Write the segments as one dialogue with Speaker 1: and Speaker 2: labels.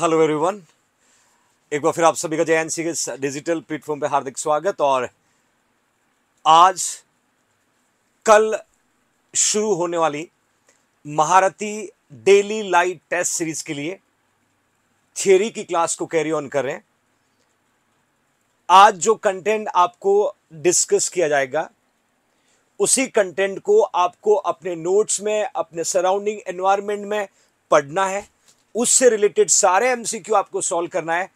Speaker 1: Hello everyone एक बार फिर आप सभी का जे एनसी के डिजिटल प्लेटफॉर्म पे हार्दिक स्वागत और आज कल शुरू होने वाली महारथी डेली लाइट टेस्ट सीरीज के लिए थियोरी की क्लास को कैरी ऑन कर रहे हैं आज जो कंटेंट आपको डिस्कस किया जाएगा उसी कंटेंट को आपको अपने नोट्स में अपने सराउंडिंग एनवायरनमेंट में पढ़ना है उससे रिलेटेड सारे एमसीक्यू आपको सॉल्व करना है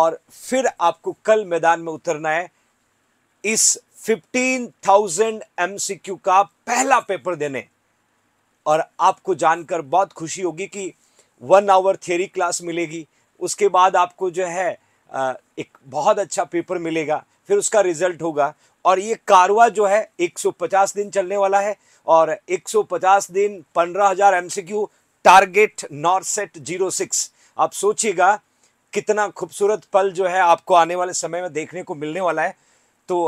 Speaker 1: और फिर आपको कल मैदान में उतरना है इस 15,000 एमसीक्यू का पहला पेपर देने और आपको जानकर बहुत खुशी होगी कि वन आवर थियरी क्लास मिलेगी उसके बाद आपको जो है एक बहुत अच्छा पेपर मिलेगा फिर उसका रिजल्ट होगा और ये कारवा जो है 150 दिन चलने वाला है और 150 दिन 15,000 हज़ार एम target north set zero six आप सोचिएगा कितना खूबसूरत पल जो है आपको आने वाले समय में देखने को मिलने वाला है तो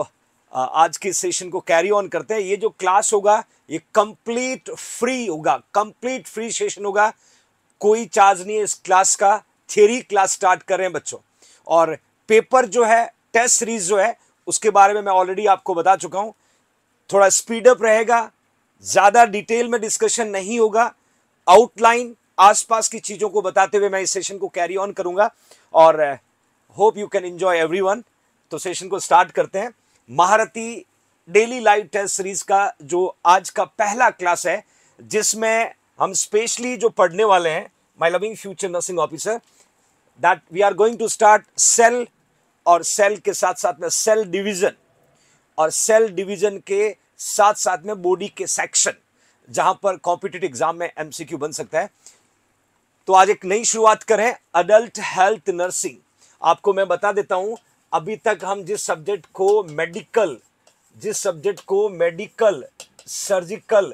Speaker 1: आज के सेशन को कैरी ऑन करते हैं ये जो क्लास होगा ये कंप्लीट फ्री होगा कंप्लीट फ्री सेशन होगा कोई चार्ज नहीं है इस क्लास का थियरी क्लास स्टार्ट कर रहे हैं बच्चों और पेपर जो है टेस्ट सीरीज जो है उसके बारे में मैं ऑलरेडी आपको बता चुका हूँ थोड़ा स्पीड अप रहेगा ज़्यादा डिटेल में डिस्कशन नहीं होगा आउटलाइन आसपास की चीज़ों को बताते हुए मैं इस सेशन को कैरी ऑन करूंगा और hope you can enjoy every तो सेशन को स्टार्ट करते हैं महारथी डेली लाइव टेस्ट सीरीज का जो आज का पहला क्लास है जिसमें हम स्पेशली जो पढ़ने वाले हैं my loving future nursing officer that we are going to start cell और सेल के साथ साथ में सेल डिवीजन और सेल डिवीजन के साथ साथ में बॉडी के सेक्शन जहां पर कॉम्पिटेटिव एग्जाम में एमसीक्यू बन सकता है तो आज एक नई शुरुआत करें अडल्ट हेल्थ नर्सिंग आपको मैं बता देता हूं अभी तक हम जिस सब्जेक्ट को मेडिकल जिस सब्जेक्ट को मेडिकल सर्जिकल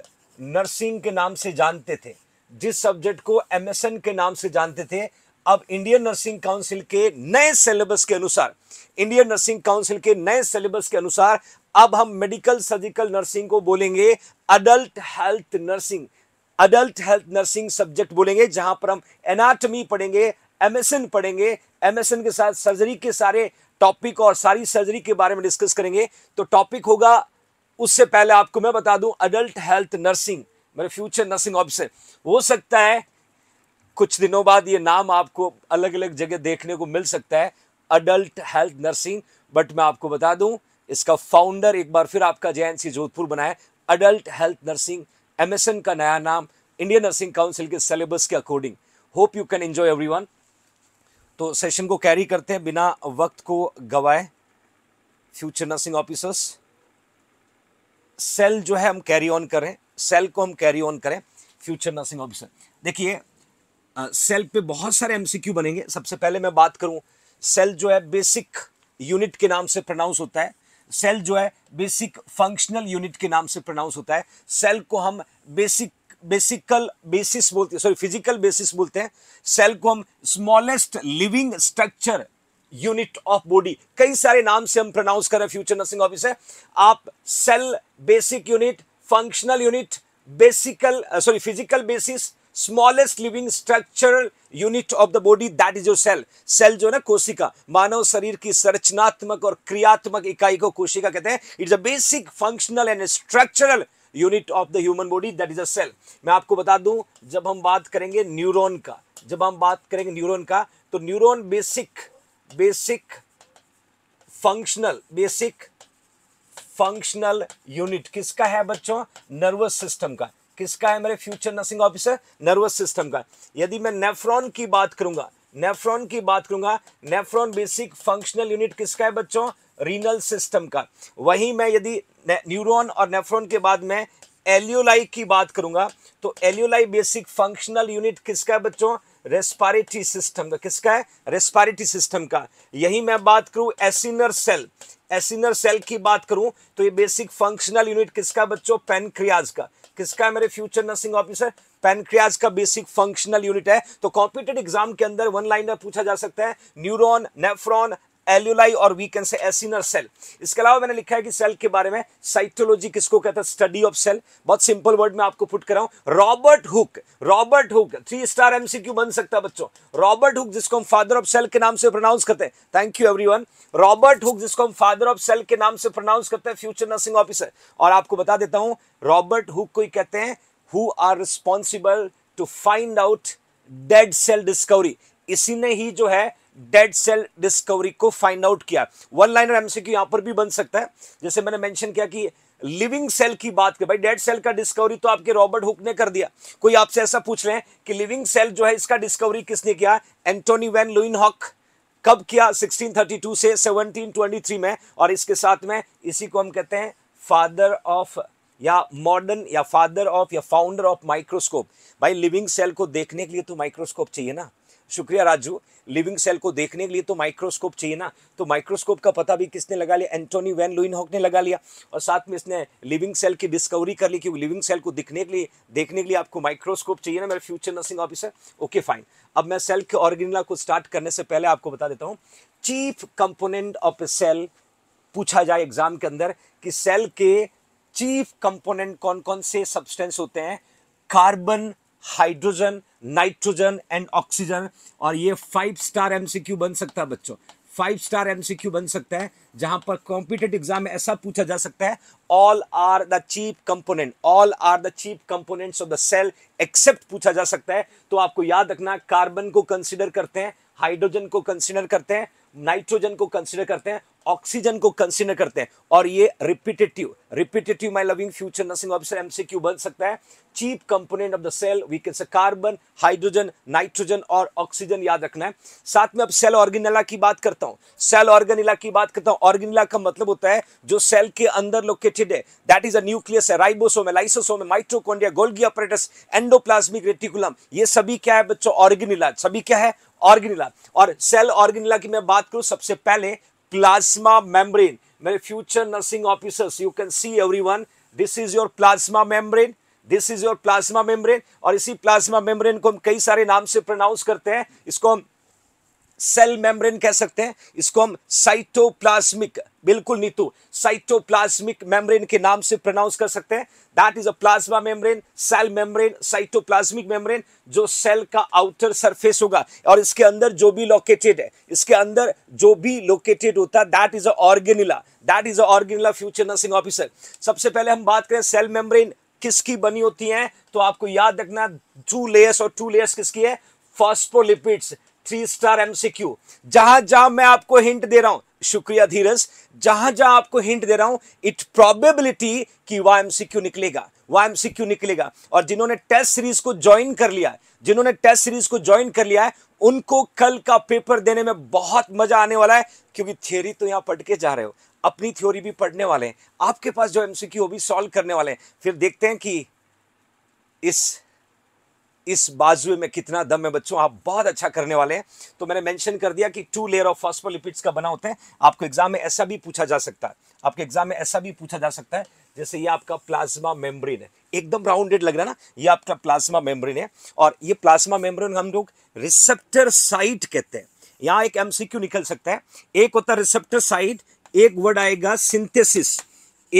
Speaker 1: नर्सिंग के नाम से जानते थे जिस सब्जेक्ट को एमएसएन के नाम से जानते थे अब इंडियन नर्सिंग काउंसिल के नए सिलेबस के अनुसार इंडियन नर्सिंग काउंसिल के नए सिलेबस के अनुसार अब हम मेडिकल सर्जिकल नर्सिंग को बोलेंगे adult health nursing adult health nursing subject बोलेंगे जहां पर हम एनाटमी पढ़ेंगे एमएसएन पढ़ेंगे एमएसएन के साथ सर्जरी के सारे टॉपिक और सारी सर्जरी के बारे में डिस्कस करेंगे तो टॉपिक होगा उससे पहले आपको मैं बता दूं अडल्ट हेल्थ नर्सिंग मेरे फ्यूचर नर्सिंग ऑफिसर हो सकता है कुछ दिनों बाद ये नाम आपको अलग अलग जगह देखने को मिल सकता है अडल्ट हेल्थ नर्सिंग बट मैं आपको बता दूं इसका फाउंडर एक बार फिर आपका जे जोधपुर बनाए अडल्ट हेल्थ नर्सिंग एमएसएन का नया नाम इंडियन नर्सिंग काउंसिल के सिलेबस के according hope you can enjoy everyone तो सेशन को कैरी करते हैं बिना वक्त को गवाए फ्यूचर नर्सिंग ऑफिसर्स सेल जो है हम कैरी ऑन करें सेल को हम कैरी ऑन करें फ्यूचर नर्सिंग ऑफिसर देखिए सेल पे बहुत सारे एमसीक्यू बनेंगे सबसे पहले मैं बात करूं सेल जो है बेसिक यूनिट के नाम से प्रोनाउंस होता है सेल जो है बेसिक फंक्शनल यूनिट के नाम से प्रोनाउंस होता है सेल को हम बेसिक बेसिकल बेसिस बोलते हैं सॉरी फिजिकल बेसिस बोलते हैं सेल को हम smallest living structure unit of body कई सारे नाम से हम प्रोनाउंस कर रहे हैं फ्यूचर नर्सिंग ऑफिसर आप cell basic unit functional unit basical sorry physical basis smallest living structural unit of the body that is your cell cell जो है ना कोशिका मानव शरीर की संरचनात्मक और क्रियात्मक इकाई को कोशिका कहते हैं it's a basic functional and structural unit of the human body that is a cell मैं आपको बता दूं जब हम बात करेंगे न्यूरॉन का जब हम बात करेंगे न्यूरॉन का तो neuron basic basic functional basic functional unit किसका है बच्चों नर्वस सिस्टम का किसका है मेरे future nursing officer nervous system का यदि मैं नेफ्रॉन की बात करूंगा नेफ्रॉन की बात करूंगा नेफ्रॉन बेसिक फंक्शनल यूनिट किसका है बच्चों रीनल सिस्टम का वहीं मैं यदि न्यूरॉन और नेफ्रॉन के बाद में एल्यूलाई की बात करूंगा तो एल्यूलाई बेसिक फंक्शनल यूनिट किसका है बच्चों रेस्पारेटरी सिस्टम का किसका है रेस्पारेटरी सिस्टम का यही मैं बात करूं एसिनर सेल एसिनर सेल की बात करूं तो ये बेसिक फंक्शनल यूनिट किसका बच्चों पेनक्रियाज का किसका है मेरे फ्यूचर नर्सिंग ऑफिसर पेनक्रियाज का बेसिक फंक्शनल यूनिट है तो कॉम्पिटेटिव एग्जाम के अंदर वन लाइनर पूछा जा सकता है न्यूरॉन नेफ्रॉन एल्यूलाई और we can say acinar cell इसके अलावा मैंने लिखा है कि सेल के बारे में साइटोलॉजी किसको कहता है स्टडी ऑफ सेल बहुत सिंपल वर्ड में आपको पुट कर रहा हूं Robert Hooke Robert Hooke three star MCQ बन सकता है बच्चों रॉबर्ट हुक जिसको हम फादर ऑफ सेल के नाम से प्रोनाउंस करते हैं thank you one Robert Hooke जिसको हम फादर ऑफ सेल के नाम से प्रोनाउंस करते हैं फ्यूचर नर्सिंग ऑफिसर और आपको बता देता हूं रॉबर्ट हुक को ही कहते हैं who are responsible to find out dead cell discovery इसी ने ही जो है डेड सेल डिस्कवरी को फाइंड आउट किया वन लाइनर एमसीक्यू यहां पर भी बन सकता है जैसे मैंने मेंशन किया कि लिविंग सेल की बात की भाई डेड सेल का डिस्कवरी तो आपके रॉबर्ट हुक ने कर दिया कोई आपसे ऐसा पूछ रहे हैं कि लिविंग सेल जो है इसका डिस्कवरी किसने किया एंटोनी वैन लुइन हॉक कब किया 1632 से 1723 में और इसके साथ में इसी को हम कहते हैं फादर ऑफ या मॉडर्न या फादर ऑफ या फाउंडर ऑफ माइक्रोस्कोप भाई लिविंग सेल को देखने के लिए तो माइक्रोस्कोप चाहिए ना शुक्रिया राजू लिविंग सेल को देखने के लिए तो माइक्रोस्कोप चाहिए ना तो माइक्रोस्कोप का पता भी किसने लगा लिया एंटोनी वैन लुइन हॉक ने लगा लिया और साथ में इसने लिविंग सेल की डिस्कवरी कर ली कि लिविंग सेल को दिखने के लिए देखने के लिए आपको माइक्रोस्कोप चाहिए ना मेरे future nursing officer okay fine अब मैं सेल के ऑर्गेनिला को स्टार्ट करने से पहले आपको बता देता हूँ chief component of a cell पूछा जाए एग्जाम के अंदर कि सेल के चीफ कंपोनेंट कौन कौन से सब्सटेंस होते हैं carbon hydrogen nitrogen and oxygen और ये फाइव स्टार एमसीक्यू बन सकता है बच्चों फाइव स्टार एमसीक्यू बन सकता है जहां पर कॉम्पिटेट एग्जाम में ऐसा पूछा जा सकता है all are the chief component all are the chief component of the cell except पूछा जा सकता है तो आपको याद रखना कार्बन को कंसिडर करते हैं हाइड्रोजन को कंसिडर करते हैं नाइट्रोजन को कंसिडर करते हैं ऑक्सीजन को कंसीडर करते हैं और ये repetitive repetitive my loving future nursing officer MCQ बन सकता है chief component of the cell we can say carbon hydrogen nitrogen और ऑक्सीजन याद रखना है साथ में अब सेल ऑर्गेनेला की बात करता हूं सेल ऑर्गेनेला की बात करता हूं ऑर्गेनेला का मतलब होता है जो सेल के अंदर लोकेटेड है दैट इज अ न्यूक्लियस है राइबोसोम है लाइसोसोम है mitochondria Golgi apparatus endoplasmic reticulum ये सभी क्या है बच्चों ऑर्गेनिला सभी क्या है ऑर्गेनिला और सेल ऑर्गेनिला की मैं बात करूं सबसे पहले plasma membrane. my future nursing officers, you can see everyone, this is your plasma membrane, this is your plasma membrane और इसी plasma membrane को हम कई सारे नाम से pronounce करते हैं इसको हम सेल मेम्ब्रेन कह सकते हैं इसको हम साइटोप्लाज्मिक बिल्कुल नीतू साइटोप्लाज्मिक मेम्ब्रेन के नाम से प्रोनाउंस कर सकते हैं that is a plasma membrane cell membrane cytoplasmic membrane जो सेल का आउटर सरफेस होगा और इसके अंदर जो भी लोकेटेड है इसके अंदर जो भी लोकेटेड होता है that is a organelle that is a organelle future nursing officer सबसे पहले हम बात करें सेल मेम्ब्रेन किसकी बनी होती है तो आपको याद रखना टू लेयर्स और टू लेयर्स किसकी है फॉस्फोलिपिड्स थ्री स्टार एमसीक्यू जहां जहां मैं आपको हिंट दे रहा हूं शुक्रिया धीरज जहां जहां आपको हिंट दे रहा हूं इट प्रोबेबिलिटी कि वह एमसीक्यू निकलेगा वह एमसीक्यू निकलेगा और जिन्होंने टेस्ट सीरीज को ज्वाइन कर लिया है जिन्होंने टेस्ट सीरीज को ज्वाइन कर लिया है उनको कल का पेपर देने में बहुत मजा आने वाला है क्योंकि थियोरी तो यहां पढ़ के जा रहे हो अपनी थ्योरी भी पढ़ने वाले हैं आपके पास जो एमसीक्यू वो भी सॉल्व करने वाले हैं फिर देखते हैं कि इस इस बाजुए में कितना दम है बच्चों आप बहुत अच्छा करने वाले हैं तो मैंने मेंशन कर दिया कि टू लेयर ऑफ फॉस्फोलिपिड्स का बना होता है आपको एग्जाम में ऐसा भी पूछा जा सकता है आपके एग्जाम में ऐसा भी पूछा जा सकता है जैसे ये आपका प्लाज्मा मेम्ब्रेन है एकदम राउंडेड लग रहा है ना ये आपका प्लाज्मा मेम्ब्रेन है और ये प्लाज्मा मेम्ब्रेन हम लोग रिसेप्टर साइट कहते हैं यहाँ एक एमसीक्यू निकल सकता है एक होता है रिसेप्टर साइट एक वर्ड आएगा सिंथेसिस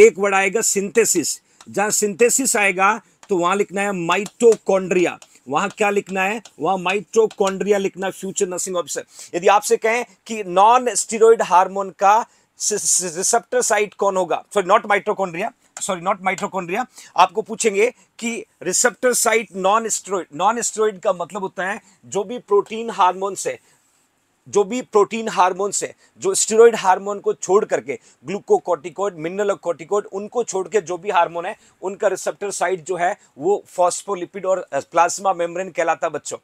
Speaker 1: एक वर्ड आएगा सिंथेसिस जहां सिंथेसिस आएगा तो वहां लिखना है माइटोकॉन्ड्रिया वहां क्या लिखना है वहां माइट्रोकॉन्ड्रिया लिखना फ्यूचर नर्सिंग ऑफिसर यदि आपसे कहें कि नॉन स्टीरोइड हार्मोन का रिसेप्टर साइट कौन होगा sorry not mitochondria sorry not mitochondria आपको पूछेंगे कि receptor site non steroid non steroid का मतलब होता है जो भी प्रोटीन हार्मोन्स है जो भी प्रोटीन हार्मोन्स है जो स्टीरोइड हार्मोन को छोड़ करके ग्लूकोकोटिकोड मिनरल कोटिकोड उनको छोड़ के जो भी हार्मोन है उनका रिसेप्टर साइट जो है वो फॉस्फोलिपिड और प्लाज्मा मेम्ब्रेन कहलाता बच्चों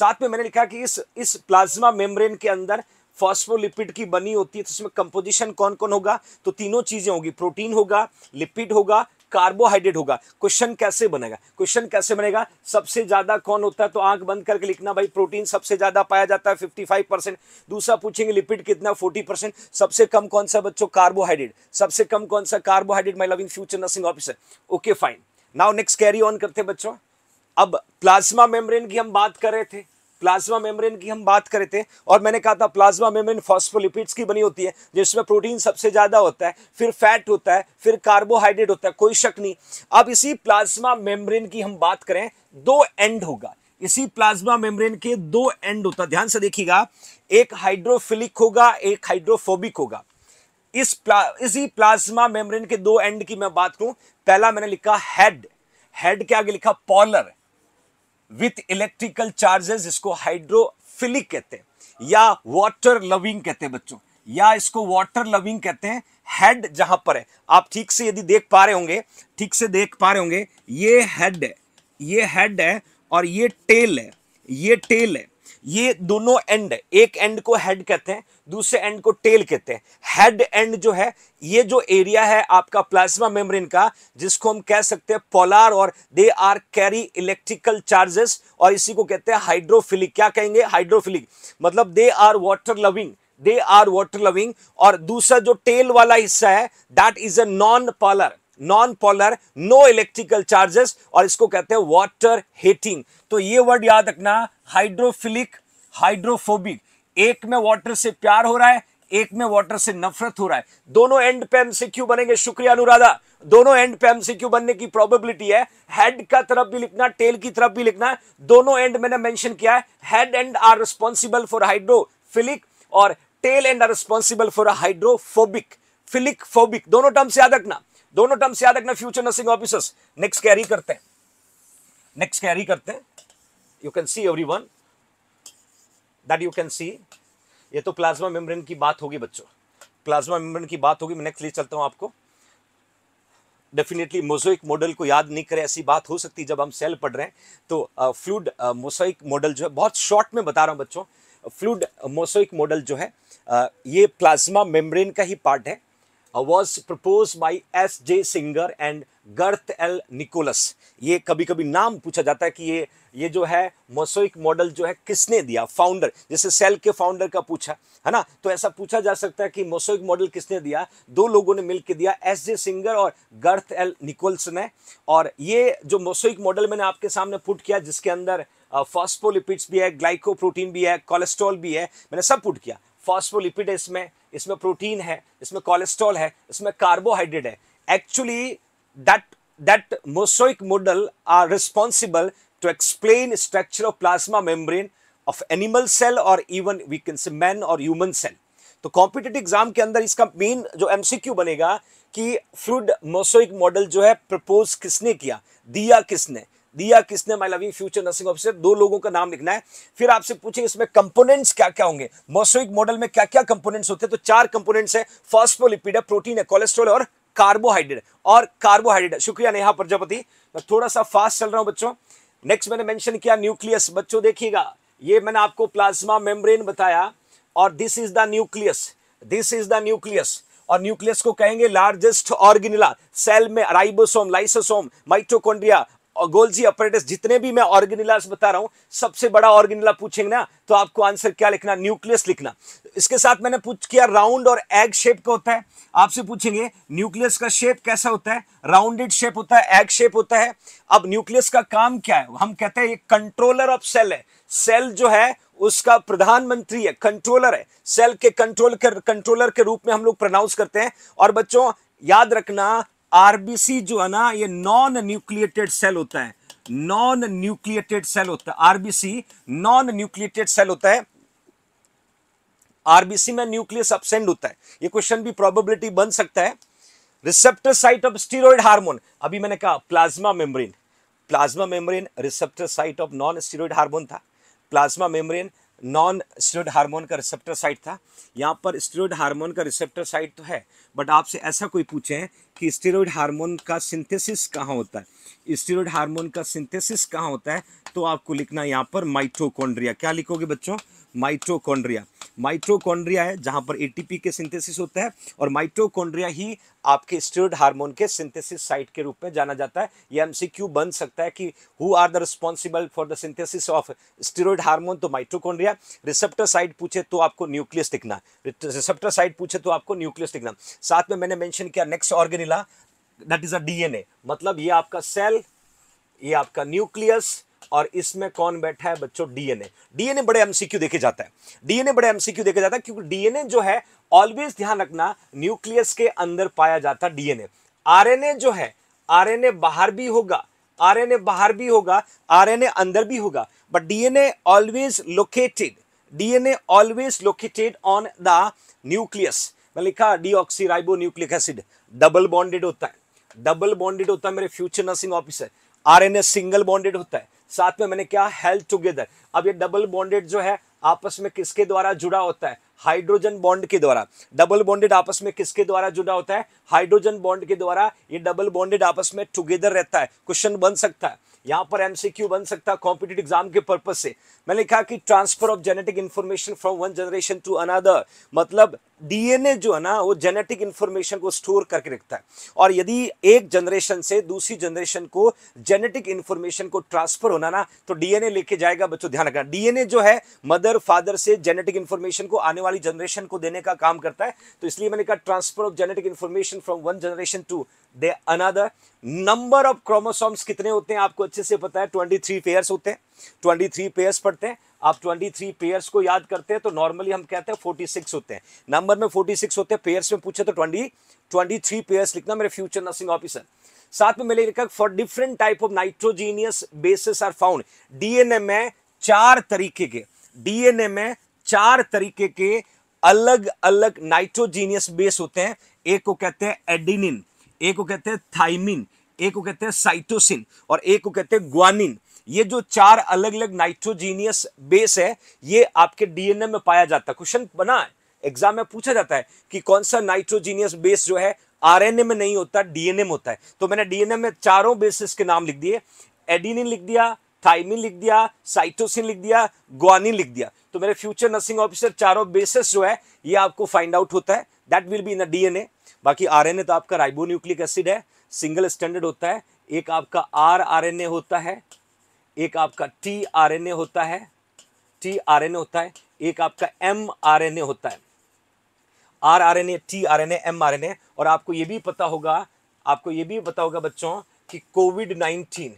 Speaker 1: साथ में मैंने लिखा कि इस इस प्लाज्मा मेम्ब्रेन के अंदर फॉस्फोलिपिड की बनी होती है तो इसमें कंपोजिशन कौन कौन होगा तो तीनों चीज़ें होगी प्रोटीन होगा लिपिड होगा कार्बोहाइड्रेट होगा क्वेश्चन कैसे बनेगा क्वेश्चन कैसे बनेगा सबसे ज्यादा कौन होता है तो आंख बंद करके लिखना भाई प्रोटीन सबसे ज्यादा पाया जाता है 55 परसेंट दूसरा पूछेंगे लिपिड कितना 40 परसेंट सबसे कम कौन सा बच्चों कार्बोहाइड्रेट सबसे कम कौन सा carbohydrate my loving future nursing officer okay fine now next carry on करते बच्चों अब प्लाज्मा मेम्ब्रेन की हम बात कर रहे थे प्लाज्मा मेम्ब्रेन की हम बात करे थे और मैंने कहा था प्लाज्मा मेम्ब्रेन फॉस्फोलिपिड्स की बनी होती है जिसमें प्रोटीन सबसे ज़्यादा होता है फिर फैट होता है फिर कार्बोहाइड्रेट होता है कोई शक नहीं अब इसी प्लाज्मा मेम्ब्रेन की हम बात करें दो एंड होगा इसी प्लाज्मा मेम्ब्रेन के दो एंड होता है ध्यान से देखिएगा एक हाइड्रोफिलिक होगा एक हाइड्रोफोबिक होगा इस प्ला इसी प्लाज्मा मेम्ब्रेन के दो एंड की मैं बात करूं पहला मैंने लिखा हेड हेड के आगे लिखा पॉलर विथ इलेक्ट्रिकल चार्जेस इसको हाइड्रोफिलिक कहते हैं या वाटर लविंग कहते हैं बच्चों या इसको वाटर लविंग कहते हैं हेड जहां पर है आप ठीक से यदि देख पा रहे होंगे ठीक से देख पा रहे होंगे ये हेड है ये हेड है और ये टेल है ये टेल है ये दोनों एंड एक एंड को हेड कहते हैं दूसरे एंड को टेल कहते हैं हेड एंड जो है ये जो एरिया है आपका प्लाज्मा मेम्ब्रेन का जिसको हम कह सकते हैं पोलार और they are carry electrical charges और इसी को कहते हैं हाइड्रोफिलिक क्या कहेंगे हाइड्रोफिलिक मतलब they are water loving they are water loving और दूसरा जो टेल वाला हिस्सा है that is a non polar non polar no electrical charges और इसको कहते हैं वाटर हेटिंग तो ये वर्ड याद रखना हाइड्रोफिलिक हाइड्रोफोबिक एक में वाटर से प्यार हो रहा है एक में वाटर से नफरत हो रहा है दोनों एंड पे एमसीक्यू बनेंगे शुक्रिया अनुराधा दोनों एंड पे एमसीक्यू बनने की प्रोबेबिलिटी है हेड का तरफ भी लिखना टेल की तरफ भी लिखना दोनों एंड मैंने मेंशन किया है head and are responsible for hydrophilic और tail and are responsible for hydrophobic philic phobic दोनों टर्म्स याद रखना दोनों टर्म्स याद रखना future nursing officers next carry करते हैं नेक्स्ट कैरी करते हैं you can see every one that you can see ये तो प्लाज्मा मेम्ब्रेन की बात होगी बच्चों प्लाज्मा मेम्ब्रेन की बात होगी मैं नेक्स्ट ले चलता हूँ आपको डेफिनेटली मोजोइक मॉडल को याद नहीं करें ऐसी बात हो सकती है जब हम सेल पढ़ रहे हैं तो फ्लूड मोसोइक मॉडल जो है बहुत शॉर्ट में बता रहा हूँ बच्चों फ्लूड मोसोइक मॉडल जो है आ, ये प्लाज्मा मेम्ब्रेन का ही पार्ट है was propose by S J Singer and Garth L Nicolson ये कभी कभी नाम पूछा जाता है कि ये ये जो है मोसोइक मॉडल जो है किसने दिया फाउंडर जैसे सेल के फाउंडर का पूछा है ना तो ऐसा पूछा जा सकता है कि मोसोइक मॉडल किसने दिया दो लोगों ने मिलकर दिया एस जे सिंगर और गर्थ एल निकोल्स ने और ये जो मोसोइक मॉडल मैंने आपके सामने पुट किया जिसके अंदर फॉस्फोलिपिड्स uh, भी है ग्लाइकोप्रोटीन भी है कोलेस्ट्रॉल भी है मैंने सब पुट किया फॉस्फोलिपिड है इसमें इसमें प्रोटीन है इसमें कोलेस्ट्रॉल है इसमें कार्बोहाइड्रेट है actually that that mosaic model are responsible to explain structure of plasma membrane of animal cell और even we can say man और ह्यूमन सेल तो कॉम्पिटेटिव एग्जाम के अंदर इसका मेन जो एमसीक्यू बनेगा कि फ्लूड मोसोइक मॉडल जो है प्रपोज किसने किया दिया किसने दिया किसने my loving future nursing officer दो लोगों का नाम लिखना है फिर आपसे पूछेंगे इसमें कंपोनेंट्स क्या क्या होंगे मोसोइक मॉडल में क्या क्या कंपोनेंट्स होते हैं तो चार कंपोनेंट्स है फॉस्फोलिपिड प्रोटीन है कोलेस्ट्रोल और कार्बोहाइड्रेट और कार्बोहाइड्रेट शुक्रिया नेहा प्रजापति मैं थोड़ा सा फास्ट चल रहा हूं बच्चों नेक्स्ट मैंने मेंशन किया न्यूक्लियस बच्चों देखिएगा ये मैंने आपको प्लाज्मा मेम्ब्रेन बताया और this is the nucleus this is the nucleus और न्यूक्लियस को कहेंगे लार्जेस्ट ऑर्गेनिला सेल में ribosome lysosome mitochondria Golgi apparatus जितने भी मैं ऑर्गेनिलास बता रहा हूं सबसे बड़ा ऑर्गेनिला पूछेंगे ना तो आपको आंसर क्या लिखना न्यूक्लियस लिखना इसके साथ मैंने पूछ किया राउंड और एग शेप का होता है आपसे पूछेंगे न्यूक्लियस का शेप कैसा होता है राउंडेड शेप होता है एग शेप होता है अब न्यूक्लियस का काम क्या है हम कहते हैं ये कंट्रोलर ऑफ सेल है सेल जो है उसका प्रधानमंत्री है कंट्रोलर है सेल के कंट्रोल कर कंट्रोलर के रूप में हम लोग प्रोनाउंस करते हैं और बच्चों याद रखना आरबीसी जो है ना ये नॉन न्यूक्लिएटेड सेल होता है नॉन न्यूक्लिएटेड सेल होता है आरबीसी नॉन न्यूक्लिएटेड सेल होता है आरबीसी में न्यूक्लियस अपसेंड होता है ये क्वेश्चन भी प्रोबेबिलिटी बन सकता है receptor site of steroid hormone अभी मैंने कहा plasma membrane plasma membrane receptor site of non steroid hormone था plasma membrane non steroid hormone का रिसेप्टर साइट था यहाँ पर स्टेरोड हार्मोन का रिसेप्टर साइट तो है बट आपसे ऐसा कोई पूछे कि स्टेरोड हार्मोन का सिंथेसिस कहाँ होता है स्टेरोड हार्मोन का सिंथेसिस कहाँ होता है तो आपको लिखना यहाँ पर माइटोकॉन्ड्रिया क्या लिखोगे बच्चों माइट्रोकोंड्रिया माइट्रोकॉन्ड्रिया है जहां पर एटीपी के सिंथेसिस होता है और माइट्रोकॉन्ड्रिया ही आपके स्टेरॉइड हार्मोन के सिंथेसिस साइट के रूप में जाना जाता है ये एमसीक्यू बन सकता है कि who are the responsible for the synthesis of steroid hormone तो माइट्रोकॉन्ड्रिया रिसेप्टर साइट पूछे तो आपको न्यूक्लियस दिखना रिसेप्टर साइट पूछे तो आपको न्यूक्लियस दिखना साथ में मैंने मैंशन किया next organelle that is a DNA मतलब ये आपका सेल ये आपका न्यूक्लियस और इसमें कौन बैठा है बच्चों डीएनए डीएनए बड़े एमसीक्यू देखे जाता है डीएनए बड़े एमसीक्यू देखे जाता है क्योंकि डीएनए जो है ऑलवेज ध्यान रखना न्यूक्लियस के अंदर पाया जाता डीएनए आरएनए जो है आरएनए बाहर भी होगा आरएनए बाहर भी होगा आरएनए अंदर भी होगा but DNA always located DNA always located on the nucleus मैं लिखा deoxyribonucleic acid double bonded होता है डबल बॉन्डेड होता है मेरे future nursing officer RNA single bonded होता है साथ में मैंने क्या हेल्थ टुगेदर अब ये डबल बॉन्डेड जो है आपस में किसके द्वारा जुड़ा होता है हाइड्रोजन बॉन्ड के द्वारा डबल बॉन्डेड आपस में किसके द्वारा जुड़ा होता है हाइड्रोजन बॉन्ड के द्वारा ये डबल बॉन्डेड आपस में टुगेदर रहता है क्वेश्चन बन सकता है यहां पर एमसीक्यू बन सकता है कॉम्पिटेटिव एग्जाम के पर्पज से मैंने कहा कि transfer of genetic information from one generation to another मतलब डीएनए जो है ना वो जेनेटिक इन्फॉर्मेशन को स्टोर करके रखता है और यदि एक जनरेशन से दूसरी जनरेशन को जेनेटिक इंफॉर्मेशन को ट्रांसफर होना ना तो डीएनए लेके जाएगा बच्चों ध्यान रखना डीएनए जो है मदर फादर से जेनेटिक इन्फॉर्मेशन को आने वाली जनरेशन को देने का काम करता है तो इसलिए मैंने कहा transfer of genetic information from one generation to the another number of chromosomes कितने होते हैं आपको अच्छे से पता है ट्वेंटी थ्री पेयर्स होते हैं ट्वेंटी थ्री पेयर्स पढ़ते हैं आप ट्वेंटी थ्री पेयर्स को याद करते हैं तो नॉर्मली हम कहते हैं फोर्टी सिक्स होते हैं नंबर में फोर्टी सिक्स होते हैं पेयर्स में पूछे तो ट्वेंटी ट्वेंटी थ्री पेयर्स लिखना मेरे फ्यूचर नर्सिंग ऑफिसर साथ में मैंने लिखा four different type of nitrogenous bases are found DNA में चार तरीके के डीएनए में चार तरीके के अलग अलग नाइट्रोजीनियस बेस होते हैं एक को कहते हैं एडिनिन एक को कहते हैं थाइमिन एक को कहते हैं साइटोसिन और एक को कहते हैं ग्वानिन ये जो चार अलग अलग नाइट्रोजीनियस बेस है ये आपके डीएनए में पाया जाता है क्वेश्चन बना है एग्जाम में पूछा जाता है कि कौन सा नाइट्रोजीनियस बेस जो है आरएनए में नहीं होता डीएनए में होता है तो मैंने डीएनए में चारों बेसिस के नाम लिख दिए एडिनिन लिख दिया थाइमिन लिख दिया साइटोसिन लिख दिया ग्वानिन लिख दिया तो मेरे फ्यूचर नर्सिंग ऑफिसर चारों बेसिस जो है ये आपको फाइंड आउट होता है that will be in DNA बाकी आरएनए तो आपका राइबोन्यूक्लिक एसिड है सिंगल स्टैंडर्ड होता है एक आपका आर आरएनए होता है एक आपका टी आर एन ए होता है टी आर एन ए होता है एक आपका एम आर एन ए होता है R R N A T R N A M R N A और आपको ये भी पता होगा आपको ये भी पता होगा बच्चों कि कोविड नाइन्टीन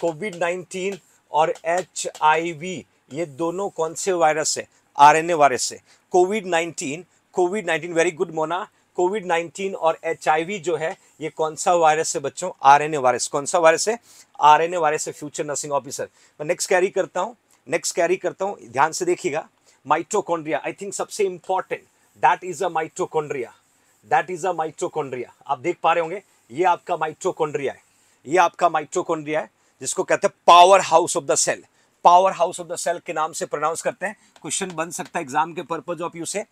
Speaker 1: कोविड नाइन्टीन और एच आई वी ये दोनों कौन से वायरस है आर एन ए वायरस है COVID nineteen COVID nineteen very good Mona COVID 19 और एच जो है ये कौन सा वायरस है बच्चों आरएनए वायरस कौन सा वायरस है आरएनए वायरस है फ्यूचर नर्सिंग ऑफिसर मैं नेक्स्ट कैरी करता हूँ नेक्स्ट कैरी करता हूँ ध्यान से देखिएगा माइटोकॉन्ड्रिया आई थिंक सबसे important that is a mitochondria that is a mitochondria आप देख पा रहे होंगे ये आपका माइटोकॉन्ड्रिया है ये आपका माइटोकॉन्ड्रिया है जिसको कहते हैं power house of the cell power house of the cell के नाम से प्रोनाउंस करते हैं क्वेश्चन बन सकता है एग्जाम के purpose of you say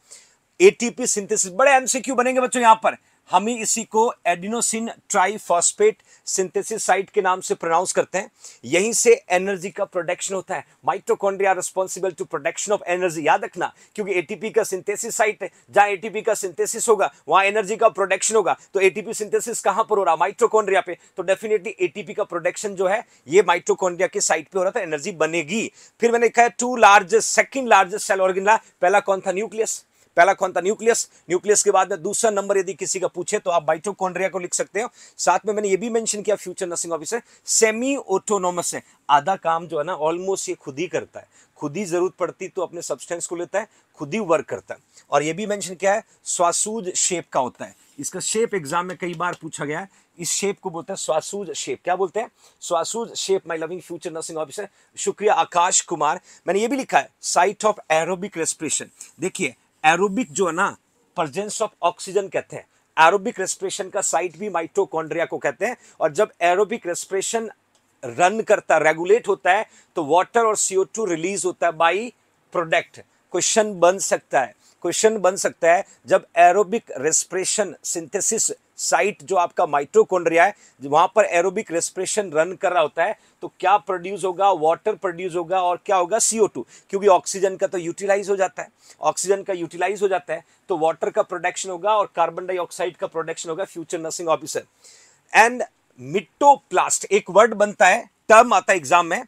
Speaker 1: ATP synthesis बड़े एमसीक्यू बनेंगे बच्चों यहां पर हम ही इसी को एडिनोसिन ट्राइफॉस्फेट सिंथेसिस साइट के नाम से प्रोनाउंस करते हैं यहीं से एनर्जी का प्रोडक्शन होता है mitochondria responsible to production of energy याद रखना क्योंकि एटीपी का सिंथेसिस साइट है जहां एटीपी का सिंथेसिस होगा वहां एनर्जी का प्रोडक्शन होगा तो एटीपी सिंथेसिस कहां पर हो रहा माइटोकॉन्ड्रिया पे तो डेफिनेटली एटीपी का प्रोडक्शन जो है ये माइटोकॉन्ड्रिया के साइट पर हो रहा था एनर्जी बनेगी फिर मैंने कहा two largest second largest cell organelle पहला कौन था न्यूक्लियस पहला कौन था न्यूक्लियस न्यूक्लियस के बाद में दूसरा नंबर यदि किसी का पूछे तो आप बाइटोकॉन्ड्रिया को लिख सकते हो साथ में मैंने ये भी मेंशन किया future nursing officer semi autonomous है आधा काम जो है ना ऑलमोस्ट ये खुद ही करता है खुद ही जरूरत पड़ती तो अपने सब्सटेंस को लेता है खुद ही वर्क करता है और ये भी मैंशन किया है स्वासूज शेप का होता है इसका शेप एग्जाम में कई बार पूछा गया है इस शेप को बोलते हैं स्वासूज शेप क्या बोलते हैं स्वासूज shape my loving future nursing officer शुक्रिया आकाश कुमार मैंने ये भी लिखा है साइट ऑफ एरोबिक रेस्पिरेशन देखिए एरोबिक जो है ना प्रजेंस ऑफ ऑक्सीजन कहते हैं एरोबिक रेस्पिरेशन का साइट भी माइटोकॉन्ड्रिया को कहते हैं और जब एरोबिक रेस्पिरेशन रन करता रेगुलेट होता है तो वाटर और सीओ टू रिलीज होता है बाई प्रोडक्ट क्वेश्चन बन सकता है क्वेश्चन बन सकता है जब एरोबिक रेस्पिरेशन सिंथेसिस साइट जो आपका माइट्रोकोन्ड्रिया है वहां पर एरोबिक रेस्पिरेशन रन कर रहा होता है तो क्या प्रोड्यूस होगा वाटर प्रोड्यूस होगा और क्या होगा सीओ टू क्योंकि ऑक्सीजन का तो यूटिलाइज हो जाता है ऑक्सीजन का यूटिलाइज हो जाता है तो वाटर का प्रोडक्शन होगा और कार्बन डाइऑक्साइड का प्रोडक्शन होगा future nursing officer and mitoplast एक वर्ड बनता है टर्म आता है एग्जाम में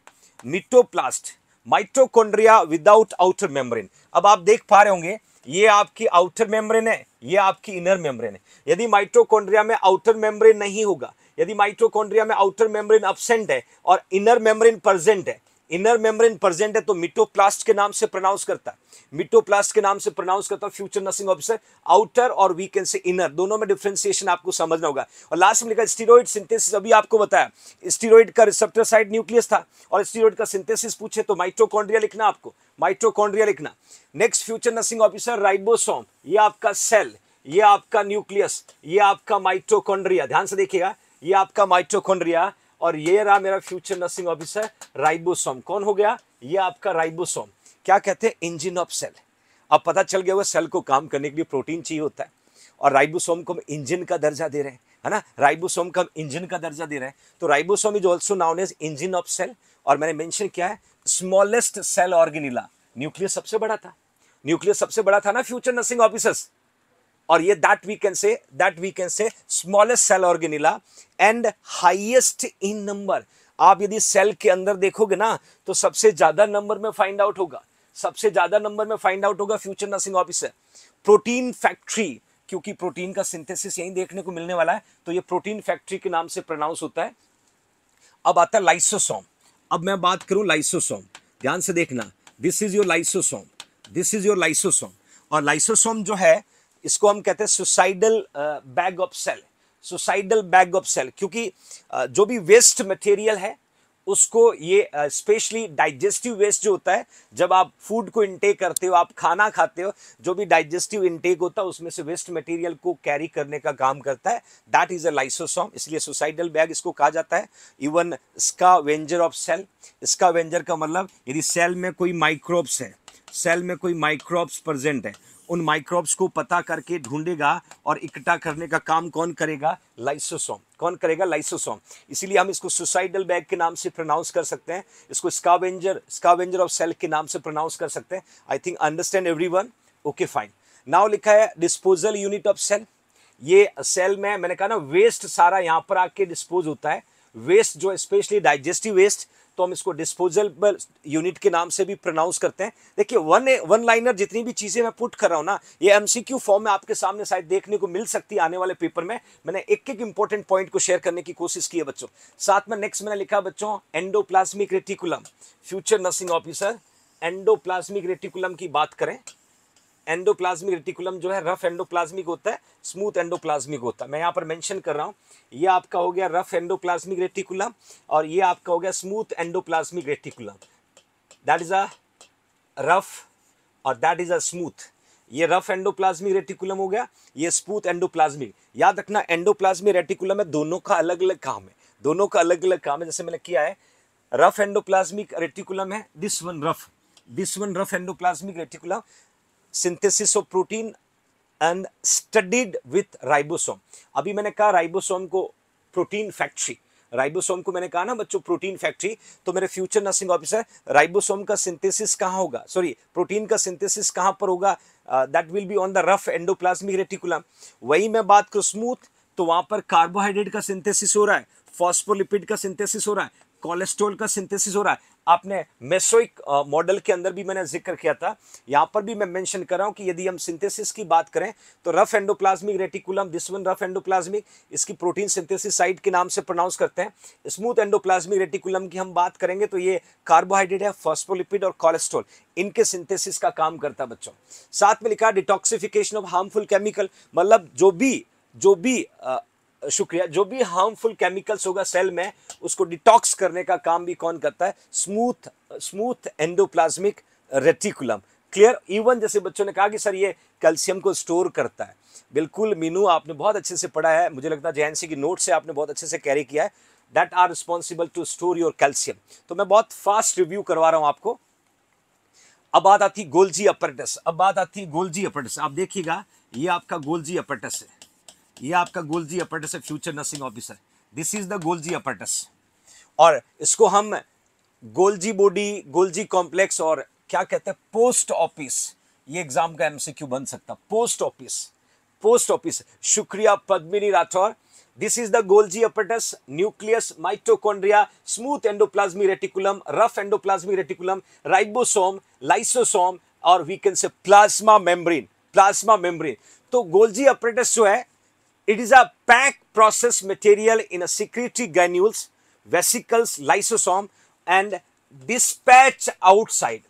Speaker 1: mitoplast mitochondria without outer membrane अब आप देख पा रहे होंगे ये आपकी आउटर मेम्ब्रेन है ये आपकी इनर मेम्ब्रेन है यदि माइट्रोकॉन्ड्रिया में आउटर मेम्ब्रेन नहीं होगा यदि माइट्रोकॉन्ड्रिया में आउटर मेम्ब्रेन अब्सेंट है और इनर मेम्ब्रेन प्रेजेंट है इनर मेम्ब्रेन प्रेजेंट है तो मिटोप्लास्ट के नाम से प्रोनाउंस करता है मिटोप्लास्ट के नाम से प्रोनाउंस करता है फ्यूचर नर्सिंग ऑफिसर आउटर और वी कैन से इनर दोनों में डिफ्रेंसिएशन आपको समझना होगा और लास्ट में लिखा स्टीरोइड सिंथेसिस अभी आपको बताया स्टीरोइड का रिसेप्टर साइड न्यूक्लियस था और स्टीरोइड का सिंथेसिस पूछे तो माइट्रोकॉन्ड्रिया लिखना आपको माइट्रोकॉन्ड्रिया लिखना next future nursing officer ribosome ये आपका सेल ये आपका न्यूक्लियस ये आपका माइट्रोकॉन्ड्रिया ध्यान से देखिएगा ये आपका माइट्रोकॉन्ड्रिया और ये रहा मेरा फ्यूचर नर्सिंग ऑफिसर राइबोसोम कौन हो गया ये आपका राइबोसोम क्या कहते हैं इंजिन ऑफ सेल अब पता चल गया हुआ सेल को काम करने के लिए प्रोटीन चाहिए होता है और राइबोसोम को हम इंजिन का दर्जा दे रहे हैं है ना राइबोसोम का हम इंजिन का दर्जा दे रहे हैं तो ribosome is also known as engine of cell और मैंने मैंशन किया है स्मॉलेस्ट सेल ऑर्गेनिला न्यूक्लियस सबसे बड़ा था न्यूक्लियस सबसे बड़ा था ना फ्यूचर नर्सिंग ऑफिसर्स और ये that we can say that we can say smallest cell organelle and highest in number आप यदि सेल के अंदर देखोगे ना तो सबसे ज्यादा नंबर में फाइंड आउट होगा सबसे ज्यादा नंबर में फाइंड आउट होगा future nursing officer protein factory क्योंकि प्रोटीन का सिंथेसिस यही देखने को मिलने वाला है तो ये प्रोटीन फैक्ट्री के नाम से प्रोनाउंस होता है अब आता है लाइसोसोम अब मैं बात करूं लाइसोसोम ध्यान से देखना this is your lysosome this is your lysosome और लाइसोसोम जो है इसको हम कहते हैं suicidal bag of cell suicidal bag of cell क्योंकि uh, जो भी वेस्ट मटेरियल है उसको ये स्पेशली डाइजेस्टिव वेस्ट जो होता है जब आप फूड को इंटेक करते हो आप खाना खाते हो जो भी डाइजेस्टिव इंटेक होता है उसमें से वेस्ट मटेरियल को कैरी करने का काम करता है दैट इज़ अ लाइसोसोम इसलिए सुसाइडल बैग इसको कहा जाता है even scavenger of cell इसका वेंजर का मतलब यदि सेल में कोई माइक्रोब्स है सेल में कोई माइक्रोब्स प्रेजेंट है उन माइक्रोब्स को पता करके ढूंढेगा और इकट्ठा करने का काम कौन करेगा लाइसोसोम कौन करेगा लाइसोसोम इसीलिए हम इसको सुसाइडल बैग के नाम से प्रोनाउंस कर सकते हैं इसको स्कावेंजर स्कावेंजर ऑफ सेल के नाम से प्रोनाउंस कर सकते हैं I think understand every okay fine now लिखा है डिस्पोजल यूनिट ऑफ सेल ये सेल में मैंने कहा ना वेस्ट सारा यहाँ पर आके डिस्पोज होता है वेस्ट जो स्पेशली डाइजेस्टिव वेस्ट तो हम इसको डिस्पोजेबल यूनिट के नाम से भी प्रोनाउंस करते हैं देखिए वन वन लाइनर जितनी भी चीज़ें मैं पुट कर रहा हूँ ना ये एमसीक्यू फॉर्म में आपके सामने शायद देखने को मिल सकती है आने वाले पेपर में मैंने एक एक इंपॉर्टेंट पॉइंट को शेयर करने की कोशिश की है बच्चों साथ में नेक्स्ट मैंने लिखा बच्चों endoplasmic reticulum future nursing officer endoplasmic reticulum की बात करें एंडोप्लाज्मिक रेटिकुलम जो है रफ एंडोप्लाज्मिक होता है स्मूथ एंडोप्लाज्मिक होता है मैं यहाँ पर मेंशन कर रहा हूँ ये आपका हो गया रफ एंडोप्लाज्मिक रेटिकुलम और ये आपका हो गया smooth endoplasmic reticulum that is a rough और दैट इज़ अ स्मूथ ये रफ एंडोप्लाज्मिक रेटिकुलम हो गया ये स्मूथ एंडोप्लाज्मिक याद रखना एंडोप्लाज्मिक रेटिकुलम है दोनों का अलग अलग काम है दोनों का अलग अलग काम है जैसे मैंने किया है रफ एंडोप्लाज्मिक रेटिकुलम है this one rough this one rough endoplasmic reticulum synthesis of protein and studded with ribosome अभी मैंने कहा राइबोसोम को प्रोटीन फैक्ट्री राइबोसोम को मैंने कहा ना बच्चों प्रोटीन फैक्ट्री तो मेरे फ्यूचर नर्सिंग ऑफिसर राइबोसोम का सिंथेसिस कहाँ होगा सॉरी प्रोटीन का सिंथेसिस कहाँ पर होगा that will be on the rough endoplasmic reticulum वही मैं बात करूँ स्मूथ तो वहाँ पर कार्बोहाइड्रेट का सिंथेसिस हो रहा है फॉस्फोलिपिड का सिंथेसिस हो रहा है कोलेस्ट्रोल का सिंथेसिस हो रहा है आपने मेसोइक मॉडल के अंदर भी मैंने जिक्र किया था यहाँ पर भी मैं मेंशन कर रहा हूँ कि यदि हम सिंथेसिस की बात करें तो rough endoplasmic reticulum this one rough endoplasmic इसकी प्रोटीन सिंथेसिस साइट के नाम से प्रोनाउंस करते हैं स्मूथ एंडोप्लाज्मिक रेटिकुलम की हम बात करेंगे तो ये कार्बोहाइड्रेट है फॉस्फोलिपिड और कोलेस्ट्रोल इनके सिंथेसिस का काम करता है बच्चों साथ में लिखा डिटॉक्सिफिकेशन ऑफ हार्मफुल केमिकल मतलब जो भी जो भी शुक्रिया जो भी हार्मफुल केमिकल्स होगा सेल में उसको डिटॉक्स करने का काम भी कौन करता है smooth smooth endoplasmic reticulum clear even जैसे बच्चों ने कहा कि सर ये कैल्शियम को स्टोर करता है बिल्कुल मीनू आपने बहुत अच्छे से पढ़ा है मुझे लगता है जे की नोट से आपने बहुत अच्छे से कैरी किया है that are responsible to store your calcium तो मैं बहुत फास्ट रिव्यू करवा रहा हूँ आपको अब बात आती गोल्जी अपरेटस अब बात आती गोल्जी अपरेटस आप देखिएगा ये आपका गोल्जी अपरेटस है ये आपका गोलजी अपर्टस है future nursing officer this is the Golgi apparatus और इसको हम गोलजी बॉडी गोलजी कॉम्प्लेक्स और क्या कहते हैं पोस्ट ऑफिस ये एग्जाम का एमसीक्यू बन सकता पोस्ट ऑफिस पोस्ट ऑफिस शुक्रिया Padmini Rathore this is the Golgi apparatus nucleus mitochondria, smooth endoplasmic reticulum rough endoplasmic reticulum ribosome lysosome और we can say plasma membrane plasma membrane तो गोल्जी अपरेटस जो है It is a packed process material in a secretory granules, vesicles, lysosome and dispatch outside.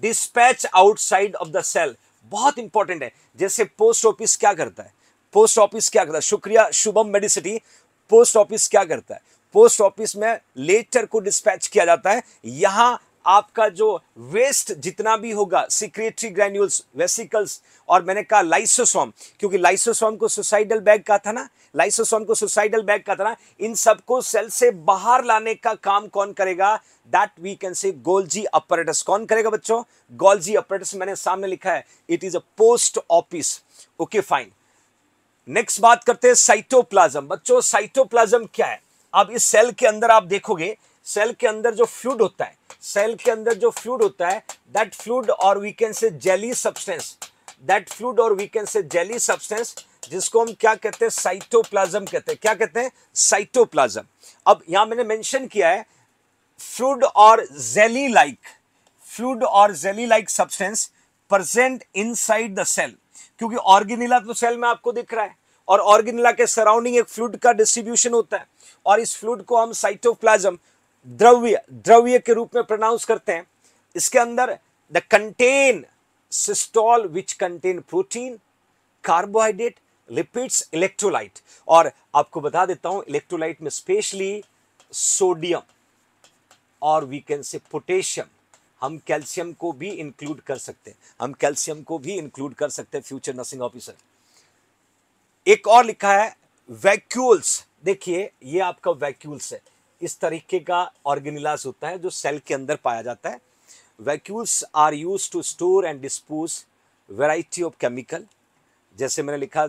Speaker 1: Dispatch outside of the cell. बहुत important है जैसे post office क्या करता है post office क्या करता है शुक्रिया शुभम मेडिसिटी पोस्ट ऑफिस क्या करता है पोस्ट ऑफिस में लेटर को डिस्पैच किया जाता है यहाँ आपका जो वेस्ट जितना भी होगा सिक्रेटरी ग्रेन्यूल्स वेसिकल्स और मैंने कहा लाइसोसोम क्योंकि लाइसोसोम को सुसाइडल बैग कहा था ना लाइसोसोम को सुसाइडल बैग कहा था ना इन सबको सेल से बाहर लाने का काम कौन करेगा that we can say Golgi apparatus कौन करेगा बच्चों गोल्जी अपरेटस मैंने सामने लिखा है it is a post office okay fine next बात करते हैं साइटोप्लाज्म बच्चों साइटोप्लाज्म क्या है अब इस सेल के अंदर आप देखोगे सेल के अंदर जो फ्लूड होता है सेल के अंदर जो फ्लूड होता है दैट फ्लूड और we can say jelly substance that fluid और we can say jelly substance जिसको हम क्या कहते हैं साइटोप्लाज्म कहते हैं क्या कहते हैं साइटोप्लाज्म अब यहां मैंने मेंशन किया है फ्लूड और जेली लाइक फ्लूड और jelly like substance present inside the cell क्योंकि ऑर्गेनिला तो सेल में आपको दिख रहा है और ऑर्गेनिला के सराउंडिंग एक फ्लूड का डिस्ट्रीब्यूशन होता है और इस फ्लूड को हम साइटोप्लाज्म द्रव्य द्रव्य के रूप में प्रोनाउंस करते हैं इसके अंदर the contain cytosol which contain protein carbohydrate lipids electrolyte और आपको बता देता हूं इलेक्ट्रोलाइट में स्पेशली सोडियम और वी कैन से पोटेशियम हम कैल्शियम को भी इंक्लूड कर सकते हैं हम कैल्शियम को भी इंक्लूड कर सकते हैं फ्यूचर नर्सिंग ऑफिसर एक और लिखा है वैक्यूल्स देखिए ये आपका वैक्यूल्स है इस तरीके का ऑर्गेनिलास होता है जो सेल के अंदर पाया जाता है vacuoles are use to store and dispose variety of chemical जैसे मैंने लिखा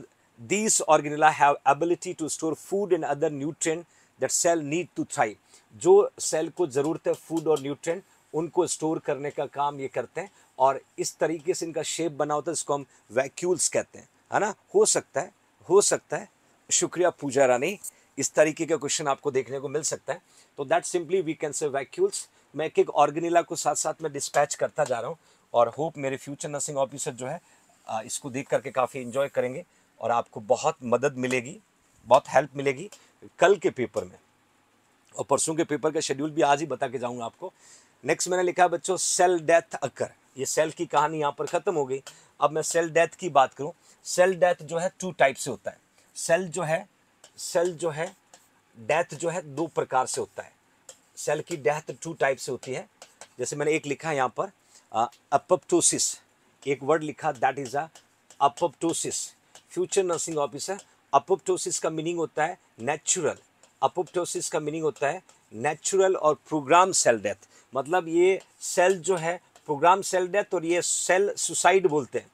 Speaker 1: these organelle have ability to store food and other nutrient that cell need to thrive जो सेल को ज़रूरत है फूड और न्यूट्रेंट उनको स्टोर करने का काम ये करते हैं और इस तरीके से इनका शेप बना होता है जिसको हम वैक्यूल्स कहते हैं है ना हो सकता है हो सकता है शुक्रिया पूजा रानी इस तरीके का क्वेश्चन आपको देखने को मिल सकता है तो that simply we can say vacuoles मैं एक एक ऑर्गेनिला को साथ साथ में डिस्पैच करता जा रहा हूँ और होप मेरे फ्यूचर नर्सिंग ऑफिसर जो है इसको देख करके काफ़ी इन्जॉय करेंगे और आपको बहुत मदद मिलेगी बहुत हेल्प मिलेगी कल के पेपर में और परसों के पेपर का शेड्यूल भी आज ही बता के जाऊँगा आपको नेक्स्ट मैंने लिखा है बच्चों सेल डेथ अकर ये सेल की कहानी यहाँ पर ख़त्म हो गई अब मैं सेल डेथ की बात करूँ सेल डेथ जो है टू टाइप से होता है सेल जो है सेल जो है डेथ जो है दो प्रकार से होता है सेल की डेथ टू टाइप से होती है जैसे मैंने एक लिखा है यहाँ पर अपप्टोसिस एक वर्ड लिखा that is a apoptosis future nursing officer apoptosis का मीनिंग होता है नेचुरल अपोप्टोसिस का मीनिंग होता है नेचुरल और प्रोग्राम सेल डेथ मतलब ये सेल जो है प्रोग्राम सेल डेथ और ये सेल सुसाइड बोलते हैं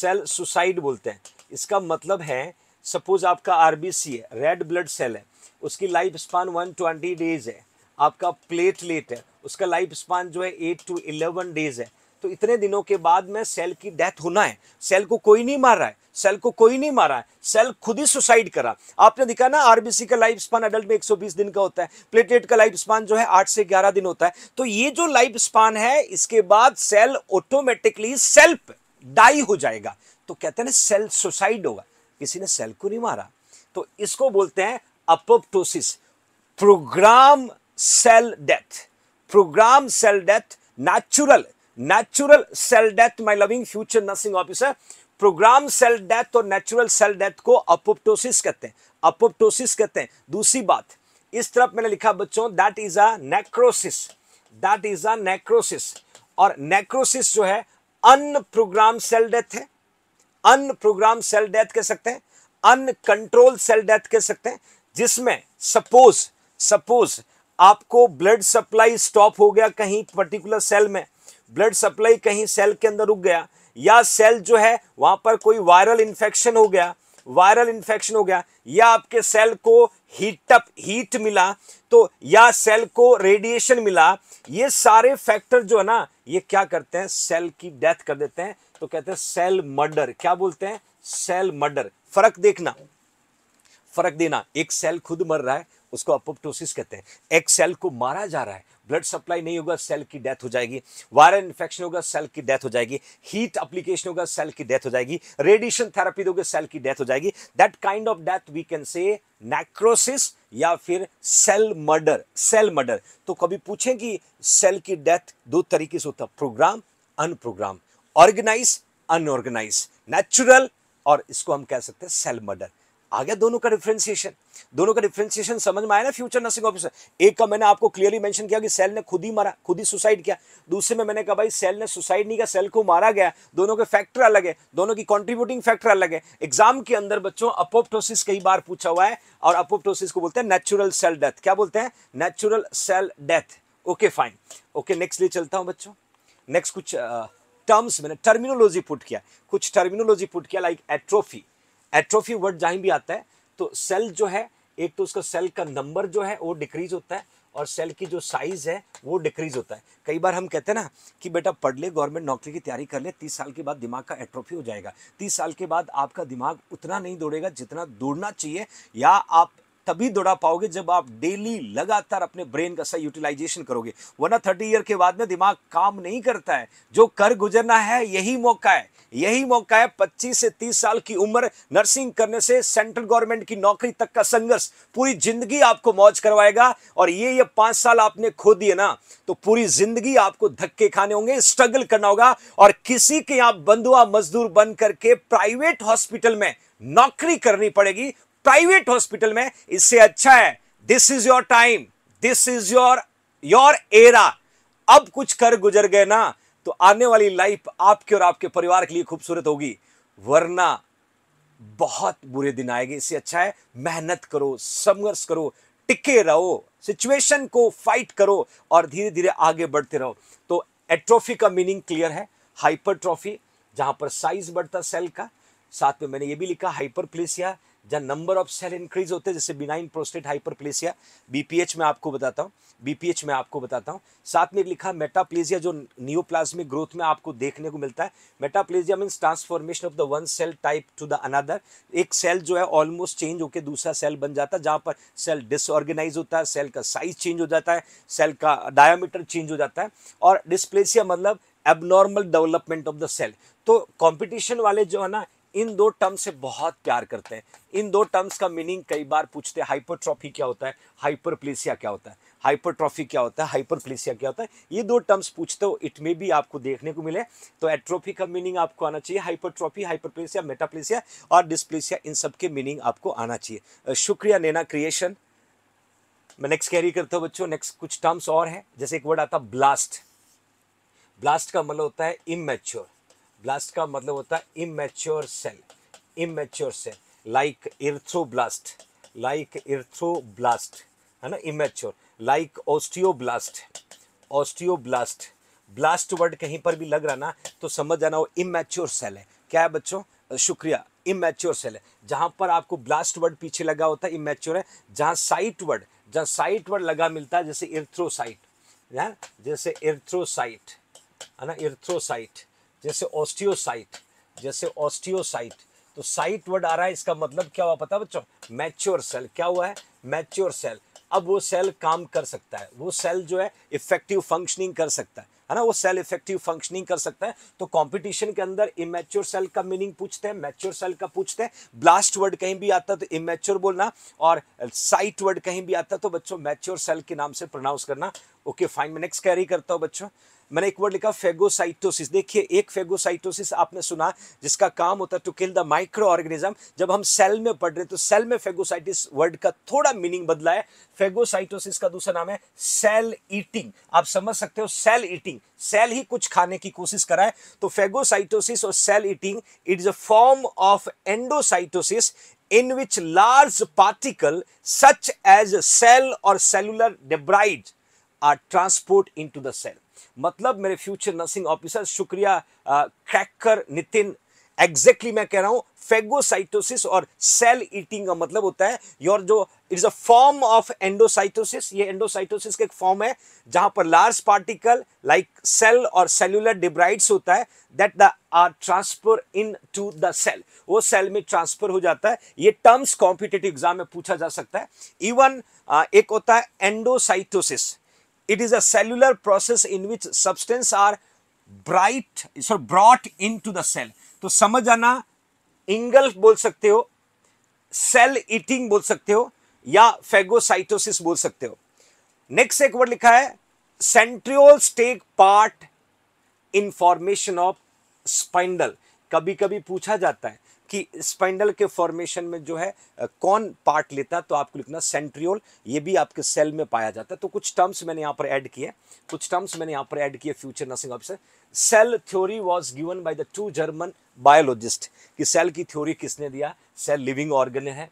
Speaker 1: सेल सुसाइड बोलते हैं इसका मतलब है सपोज आपका आरबीसी है रेड ब्लड सेल है उसकी लाइफ स्पान 120 डेज है आपका प्लेटलेट है उसका लाइफ स्पान जो है 8 टू 11 डेज है तो इतने दिनों के बाद में सेल की डेथ होना है सेल को कोई नहीं मार रहा है सेल को कोई नहीं मारा है सेल खुद ही सुसाइड करा आपने देखा ना आरबीसी का लाइफ स्पान अडल्ट में 120 दिन का होता है प्लेटलेट का लाइफ स्पान जो है 8 से 11 दिन होता है तो ये जो लाइफ स्पान है इसके बाद सेल ऑटोमेटिकली सेल्फ डाई हो जाएगा तो कहते हैं ना सेल सुसाइड होगा किसी ने सेल को नहीं मारा तो इसको बोलते हैं apoptosis program cell death program cell death natural natural cell death my loving future nursing officer program cell death और नेचुरल सेल डेथ को अपोप्टोसिस कहते हैं अपोप्टोसिस कहते हैं दूसरी बात इस तरफ मैंने लिखा बच्चों that is a necrosis that is a necrosis और नेक्रोसिस जो है अनप्रोग्राम सेल डेथ है अन प्रोग्राम सेल डेथ कह सकते हैं अनकंट्रोल सेल डेथ कह सकते हैं जिसमें सपोज सपोज आपको ब्लड सप्लाई स्टॉप हो गया कहीं पर्टिकुलर सेल में ब्लड सप्लाई कहीं सेल के अंदर रुक गया या सेल जो है वहां पर कोई वायरल इंफेक्शन हो गया वायरल इंफेक्शन हो गया या आपके सेल को हीटअप हीट मिला तो या सेल को रेडिएशन मिला ये सारे फैक्टर जो है ना ये क्या करते हैं सेल की डेथ कर देते हैं तो कहते हैं सेल मर्डर क्या बोलते हैं सेल मर्डर फर्क देखना फर्क देना एक सेल खुद मर रहा है उसको अपोप्टोसिस कहते हैं एक सेल को मारा जा रहा है ब्लड सप्लाई नहीं होगा सेल की डेथ हो जाएगी वायरल इन्फेक्शन होगा सेल की डेथ हो जाएगी हीट अप्लीकेशन होगा सेल की डेथ हो जाएगी रेडिएशन थेरेपी दोगे सेल की डेथ हो जाएगी that kind of death we can say necrosis या फिर सेल मर्डर सेल मर्डर तो कभी पूछें कि सेल की डेथ दो तरीके से होता program unprogram organize unorganize natural और इसको हम कह सकते हैं सेल मर्डर आ गया दोनों का डिफ्रेंसिएशन दोनों का डिफ्रेंसिएशन समझ में आया ना फ्यूचर नर्सिंग ऑफिसर एक का मैंने आपको क्लियरली मेंशन किया कि सेल ने खुद ही मारा खुद ही सुसाइड किया दूसरे में मैंने कहा भाई सेल ने सुसाइड नहीं किया सेल को मारा गया दोनों के फैक्टर अलग है दोनों की कॉन्ट्रीब्यूटिंग फैक्टर अलग है एग्जाम के अंदर बच्चों अपोप्टोसिस कई बार पूछा हुआ है और अपोप्टोसिस को बोलते हैं नेचुरल सेल डेथ क्या बोलते हैं natural cell death okay fine okay next लिए चलता हूँ बच्चों नेक्स्ट कुछ टर्म्स मैंने टर्मिनोलॉजी पुट किया कुछ टर्मिनोलॉजी पुट किया लाइक एट्रोफी एट्रोफी वर्ड जहाँ भी आता है तो सेल जो है एक तो उसका सेल का नंबर जो है वो डिक्रीज होता है और सेल की जो साइज है वो डिक्रीज होता है कई बार हम कहते हैं ना कि बेटा पढ़ ले गवर्नमेंट नौकरी की तैयारी कर ले तीस साल के बाद दिमाग का एट्रोफी हो जाएगा तीस साल के बाद आपका दिमाग उतना नहीं दौड़ेगा जितना दौड़ना चाहिए या आप तभी दौड़ा पाओगे जब आप डेली लगातार अपने ब्रेन का सही यूटिलाइजेशन करोगे वरना थर्टी ईयर के बाद में दिमाग काम नहीं करता है जो कर गुजरना है यही मौका है यही मौका है पच्चीस से तीस साल की उम्र नर्सिंग करने से सेंट्रल गवर्नमेंट की नौकरी तक का संघर्ष पूरी जिंदगी आपको मौज करवाएगा और ये ये पांच साल आपने खो दिए ना तो पूरी जिंदगी आपको धक्के खाने होंगे स्ट्रगल करना होगा और किसी के यहां बंधुआ मजदूर बन करके प्राइवेट हॉस्पिटल में नौकरी करनी पड़ेगी प्राइवेट हॉस्पिटल में इससे अच्छा है this is your time this is your your era अब कुछ कर गुजर गए ना तो आने वाली लाइफ आपके और आपके परिवार के लिए खूबसूरत होगी वरना बहुत बुरे दिन आएंगे इससे अच्छा है मेहनत करो संघर्ष करो टिके रहो सिचुएशन को फाइट करो और धीरे धीरे आगे बढ़ते रहो तो एट्रोफी का मीनिंग क्लियर है हाइपरट्रॉफी जहां पर साइज बढ़ता सेल का साथ में मैंने ये भी लिखा हाइपरप्लेसिया जहाँ नंबर ऑफ सेल इंक्रीज होते हैं जैसे बिनाइन प्रोस्टेट हाइपरप्लेसिया बीपीएच में आपको बताता हूँ बीपीएच में आपको बताता हूँ साथ में लिखा मेटाप्लेजिया जो नियोप्लाज्मिक ग्रोथ में आपको देखने को मिलता है metaplasia means transformation of the one cell type to the another एक सेल जो है ऑलमोस्ट चेंज होकर दूसरा सेल बन जाता है जहाँ पर सेल डिसऑर्गेनाइज होता है सेल का साइज चेंज हो जाता है सेल का डायामीटर चेंज हो जाता है और डिस्प्लेसिया मतलब abnormal development of the cell तो कॉम्पिटिशन वाले जो है ना इन दो टर्म से बहुत प्यार करते हैं इन दो टर्म्स का मीनिंग कई बार पूछते हैं हाइपरट्रॉफी क्या होता है हाइपरप्लेसिया क्या होता है हाइपरट्रॉफी क्या होता है हाइपरप्लेसिया क्या होता है ये दो टर्म्स पूछते हो इट में भी आपको देखने को मिले तो एट्रोफी का मीनिंग आपको आना चाहिए हाइपरट्रॉफी हाइपरप्लेसिया मेटाप्लेसिया और डिस्प्लेसिया इन सब के मीनिंग आपको आना चाहिए शुक्रिया नैना क्रिएशन मैं नेक्स्ट कैरी करता हूँ बच्चों नेक्स्ट कुछ टर्म्स और हैं जैसे एक वर्ड आता ब्लास्ट ब्लास्ट का मतलब होता है इमेच्योर ब्लास्ट का मतलब होता है immature cell immature cell like erythroblast like erythroblast है ना immature like blast osteoblast word कहीं पर भी लग रहा ना तो समझ जाना वो इमेच्योर सेल है क्या है बच्चों शुक्रिया इमेच्योर सेल है जहाँ पर आपको ब्लास्ट वर्ड पीछे लगा होता है इमेच्योर है जहाँ साइट वर्ड जहाँ साइट वर्ड लगा मिलता है जैसे इर्थ्रोसाइट है जैसे इर्थ्रोसाइट है ना इर्थ्रोसाइट जैसे ऑस्टियोसाइट जैसे ऑस्टियोसाइट तो साइट वर्ड आ रहा है इसका मतलब क्या हुआ पता बच्चों मैच्योर सेल क्या हुआ है मैच्योर सेल अब वो सेल काम कर सकता है वो सेल जो है इफेक्टिव फंक्शनिंग कर सकता है है ना वो सेल इफेक्टिव फंक्शनिंग कर सकता है तो कंपटीशन के अंदर इमेच्योर सेल का मीनिंग पूछते हैं मैच्योर सेल का पूछते हैं ब्लास्ट वर्ड कहीं भी आता तो इमेच्योर बोलना और साइट वर्ड कहीं भी आता तो बच्चों मैच्योर सेल के नाम से प्रोनाउंस करना ओके फाइन मैं नेक्स्ट कैरी करता हूँ बच्चों मैंने एक वर्ड लिखा फेगोसाइटोसिस देखिए एक फेगोसाइटोसिस आपने सुना जिसका काम होता है to kill the microorganism जब हम सेल में पढ़ रहे तो सेल में फेगोसाइटिस वर्ड का थोड़ा मीनिंग बदला है फेगोसाइटोसिस का दूसरा नाम है सेल ईटिंग आप समझ सकते हो सेल ईटिंग सेल ही कुछ खाने की कोशिश कराए तो फेगोसाइटोसिस और cell eating it is a form of endocytosis which large particle such as cell और or debris are transport into the cell मतलब मेरे फ्यूचर नर्सिंग ऑफिसर शुक्रिया क्रैकर नितिन एग्जैक्टली exactly मैं कह रहा हूँ फेगोसाइटोसिस और सेल ईटिंग का मतलब होता है योर जो it is a form of endocytosis ये एंडोसाइटोसिस का एक फॉर्म है जहां पर लार्ज पार्टिकल लाइक सेल और सेलुलर डिब्राइड्स होता है that the are transfer into the cell वो सेल में ट्रांसफर हो जाता है ये टर्म्स कॉम्पिटेटिव एग्जाम में पूछा जा सकता है इवन एक होता है endocytosis It is a cellular process in which substance are bright, so brought into the cell. तो समझ आना इंगल बोल सकते हो सेल ईटिंग बोल सकते हो या फेगोसाइटोसिस बोल सकते हो नेक्स्ट एक वर्ड लिखा है centrioles take part in formation of spindle कभी कभी पूछा जाता है कि स्पाइंडल के फॉर्मेशन में जो है कौन पार्ट लेता है तो आपको लिखना सेंट्रियोल ये भी आपके सेल में पाया जाता है तो कुछ टर्म्स मैंने यहाँ पर ऐड किए कुछ टर्म्स मैंने यहाँ पर ऐड किए future nursing officer cell theory was given by the two German biologist कि सेल की थ्योरी किसने दिया सेल लिविंग ऑर्गन है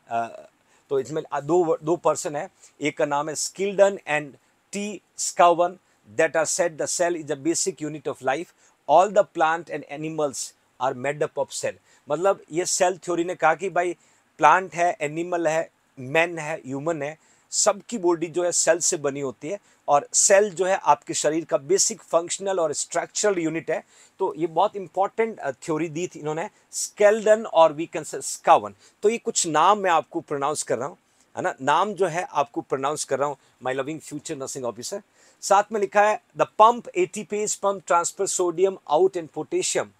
Speaker 1: तो इसमें दो दो पर्सन है एक का नाम है Schleiden and T Schwann that are set the cell is a basic unit of life all the plant and animals are made up of cell मतलब ये सेल थ्योरी ने कहा कि भाई प्लांट है एनिमल है मैन है ह्यूमन है सबकी बॉडी जो है सेल से बनी होती है और सेल जो है आपके शरीर का बेसिक फंक्शनल और स्ट्रक्चरल यूनिट है तो ये बहुत इंपॉर्टेंट थ्योरी दी थी इन्होंने स्केल्डन और वी कैन से स्कावन तो ये कुछ नाम मैं आपको प्रोनाउंस कर रहा हूँ है ना नाम जो है आपको प्रोनाउंस कर रहा हूँ my loving future nursing officer साथ में लिखा है the pump page pump transfer sodium out and potassium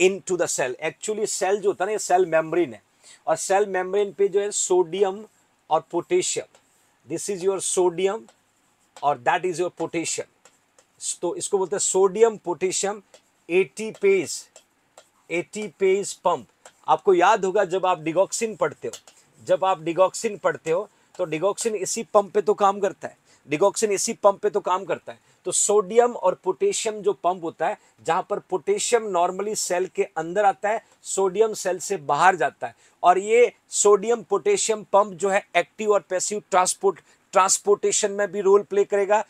Speaker 1: into the cell actually cell जो होता है ना ये सेल मेम्ब्रेन है और सेल मेम्ब्रेन पे जो है सोडियम और potassium this is your sodium और दैट इज योर पोटेशियम तो इसको बोलते हैं sodium potassium ATPase ATPase pump आपको याद होगा जब आप डिगॉक्सिन पढ़ते हो जब आप डिगॉक्सिन पढ़ते हो तो डिगॉक्सिन इसी पंप पे तो काम करता है डिगॉक्सिन इसी पंप पे तो काम करता है तो सोडियम और पोटेशियम जो पंप होता है जहां पर पोटेशियम नॉर्मली सेल के अंदर आता है सोडियम सेल से बाहर जाता है और ये सोडियम पोटेशियम पंप जो है एक्टिव और पैसिव ट्रांसपोर्ट ट्रांसपोर्टेशन में भी रोल प्ले करेगा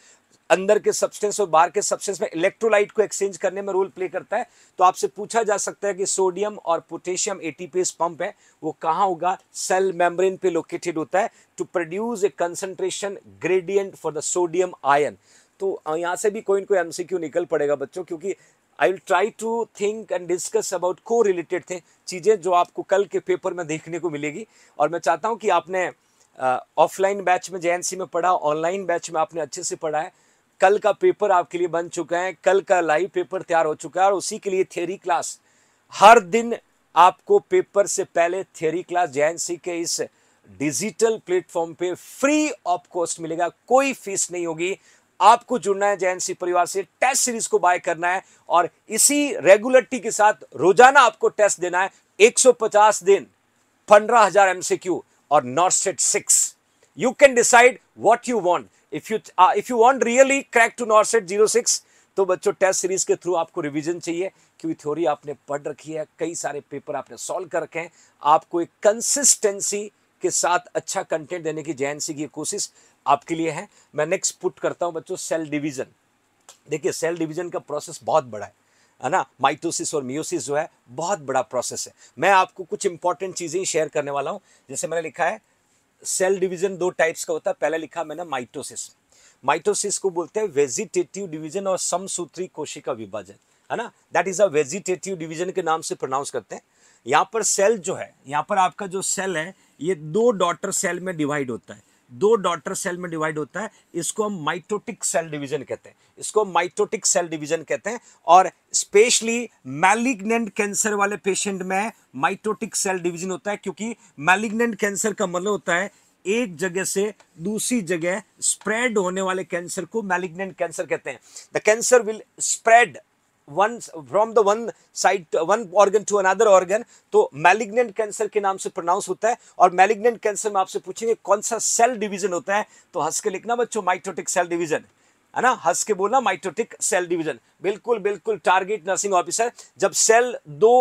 Speaker 1: अंदर के सब्सटेंस और बाहर के सब्सटेंस में इलेक्ट्रोलाइट को एक्सचेंज करने में रोल प्ले करता है तो आपसे पूछा जा सकता है कि सोडियम और पोटेशियम एटीपीएस पंप है वो कहाँ होगा सेल मेम्ब्रेन पे लोकेटेड होता है to produce a concentration gradient for the sodium ion तो यहाँ से भी कोई ना कोई एमसीक्यू निकल पड़ेगा बच्चों क्योंकि I will try to think and discuss about को रिलेटेड थे चीज़ें जो आपको कल के पेपर में देखने को मिलेगी और मैं चाहता हूँ कि आपने ऑफलाइन uh, बैच में जे में पढ़ा ऑनलाइन बैच में आपने अच्छे से पढ़ा है कल का पेपर आपके लिए बन चुका है कल का लाइव पेपर तैयार हो चुका है और उसी के लिए थेरी क्लास हर दिन आपको पेपर से पहले थेरी क्लास जे के इस डिजिटल प्लेटफॉर्म पे फ्री ऑफ कॉस्ट मिलेगा कोई फीस नहीं होगी आपको जुड़ना है जैन सी परिवार से टेस्ट सीरीज को बाय करना है और इसी रेगुलरिटी के साथ रोजाना आपको टेस्ट देना है 150 दिन 15000 हजार एमसीक्यू और NORCET six you can decide what you want if you if you want really crack to north set zero six तो बच्चों टेस्ट सीरीज के थ्रू आपको रिविजन चाहिए क्योंकि थ्योरी आपने पढ़ रखी है कई सारे पेपर आपने सोल्व कर रखे हैं आपको एक कंसिस्टेंसी के साथ अच्छा कंटेंट देने की जैन सी की कोशिश आपके लिए है मैं नेक्स्ट पुट करता हूँ बच्चों सेल डिवीज़न देखिए सेल डिवीज़न का प्रोसेस बहुत बड़ा है है ना माइटोसिस और मियोसिस जो है बहुत बड़ा प्रोसेस है मैं आपको कुछ इंपॉर्टेंट चीज़ें शेयर करने वाला हूँ जैसे मैंने लिखा है सेल डिवीज़न दो टाइप्स का होता है पहले लिखा मैंने माइटोसिस माइटोसिस को बोलते हैं वेजिटेटिव डिवीजन और समसूत्री कोशिका विभाजन है ना that is a vegetative division के नाम से प्रोनाउंस करते हैं यहाँ पर सेल जो है यहाँ पर आपका जो सेल है ये दो डॉटर सेल में डिवाइड होता है दो डॉटर सेल में डिवाइड होता है इसको हम माइटोटिक सेल डिवीजन कहते हैं इसको माइटोटिक सेल डिवीजन कहते हैं और स्पेशली मैलिग्नेंट कैंसर वाले पेशेंट में माइटोटिक सेल डिवीजन होता है क्योंकि मैलिग्नेंट कैंसर का मतलब होता है एक जगह से दूसरी जगह स्प्रेड होने वाले कैंसर को मैलिग्नेंट कैंसर कहते हैं the cancer will spread one from the one side one organ to another organ तो मैलिग्नेंट कैंसर के नाम से प्रोनाउंस होता है और मैलिग्नेंट कैंसर में आपसे पूछेंगे कौन सा सेल डिवीजन होता है तो हंस के लिखना बच्चों माइटोटिक सेल डिवीजन है ना हंस के बोलना माइटोटिक सेल डिवीजन बिल्कुल बिल्कुल टारगेट नर्सिंग ऑफिसर जब सेल दो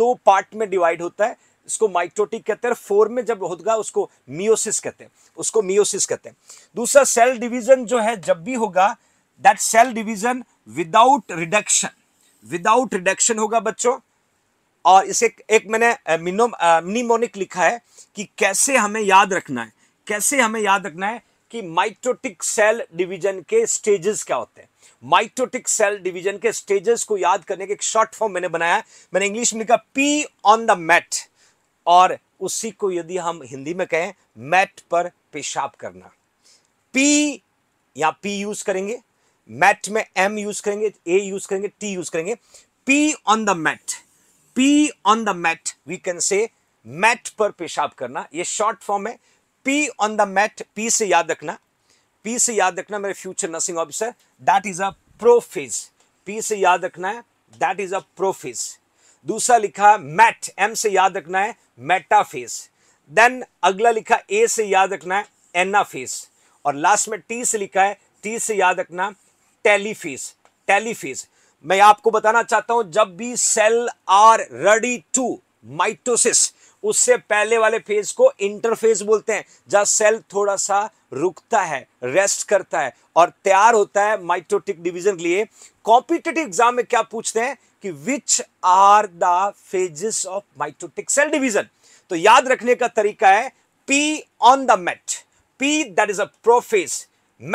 Speaker 1: दो पार्ट में डिवाइड होता है इसको माइटोटिक कहते हैं फोर में जब होगा उसको मियोसिस कहते हैं उसको मियोसिस कहते हैं दूसरा सेल डिवीजन जो है जब भी होगा that cell division without reduction without reduction होगा बच्चों और इसे एक मैंने मिनिमोनिक लिखा है कि कैसे हमें याद रखना है कैसे हमें याद रखना है कि माइटोटिक सेल डिवीजन के स्टेजेस क्या होते हैं माइटोटिक सेल डिवीजन के स्टेजेस को याद करने के एक शॉर्ट फॉर्म मैंने बनाया मैंने इंग्लिश में लिखा पी ऑन द मैट और उसी को यदि हम हिंदी में कहें मैट पर पेशाब करना पी या पी यूज करेंगे मैट में एम यूज करेंगे ए यूज करेंगे टी यूज करेंगे P on the mat P on the mat we can say mat पर पेशाब करना ये शॉर्ट फॉर्म है P on the mat P से याद रखना पी से याद रखना मेरे future nursing officer that is a prophase P से याद रखना है दैट इज अ प्रोफेज दूसरा लिखा मैट एम से याद रखना है मेटाफेज देन अगला लिखा ए से याद रखना है एनाफेज और लास्ट में टी से लिखा है टी से याद रखना टेलीफीस टेलीफीस मैं आपको बताना चाहता हूं जब भी cell are ready to mitosis उससे पहले वाले फेज को इंटरफेज बोलते हैं जहां सेल थोड़ा सा रुकता है रेस्ट करता है और तैयार होता है माइटोटिक डिवीजन के लिए कॉम्पिटेटिव एग्जाम में क्या पूछते हैं कि which are the phases of mitotic cell division तो याद रखने का तरीका है P on the mat P that is a prophase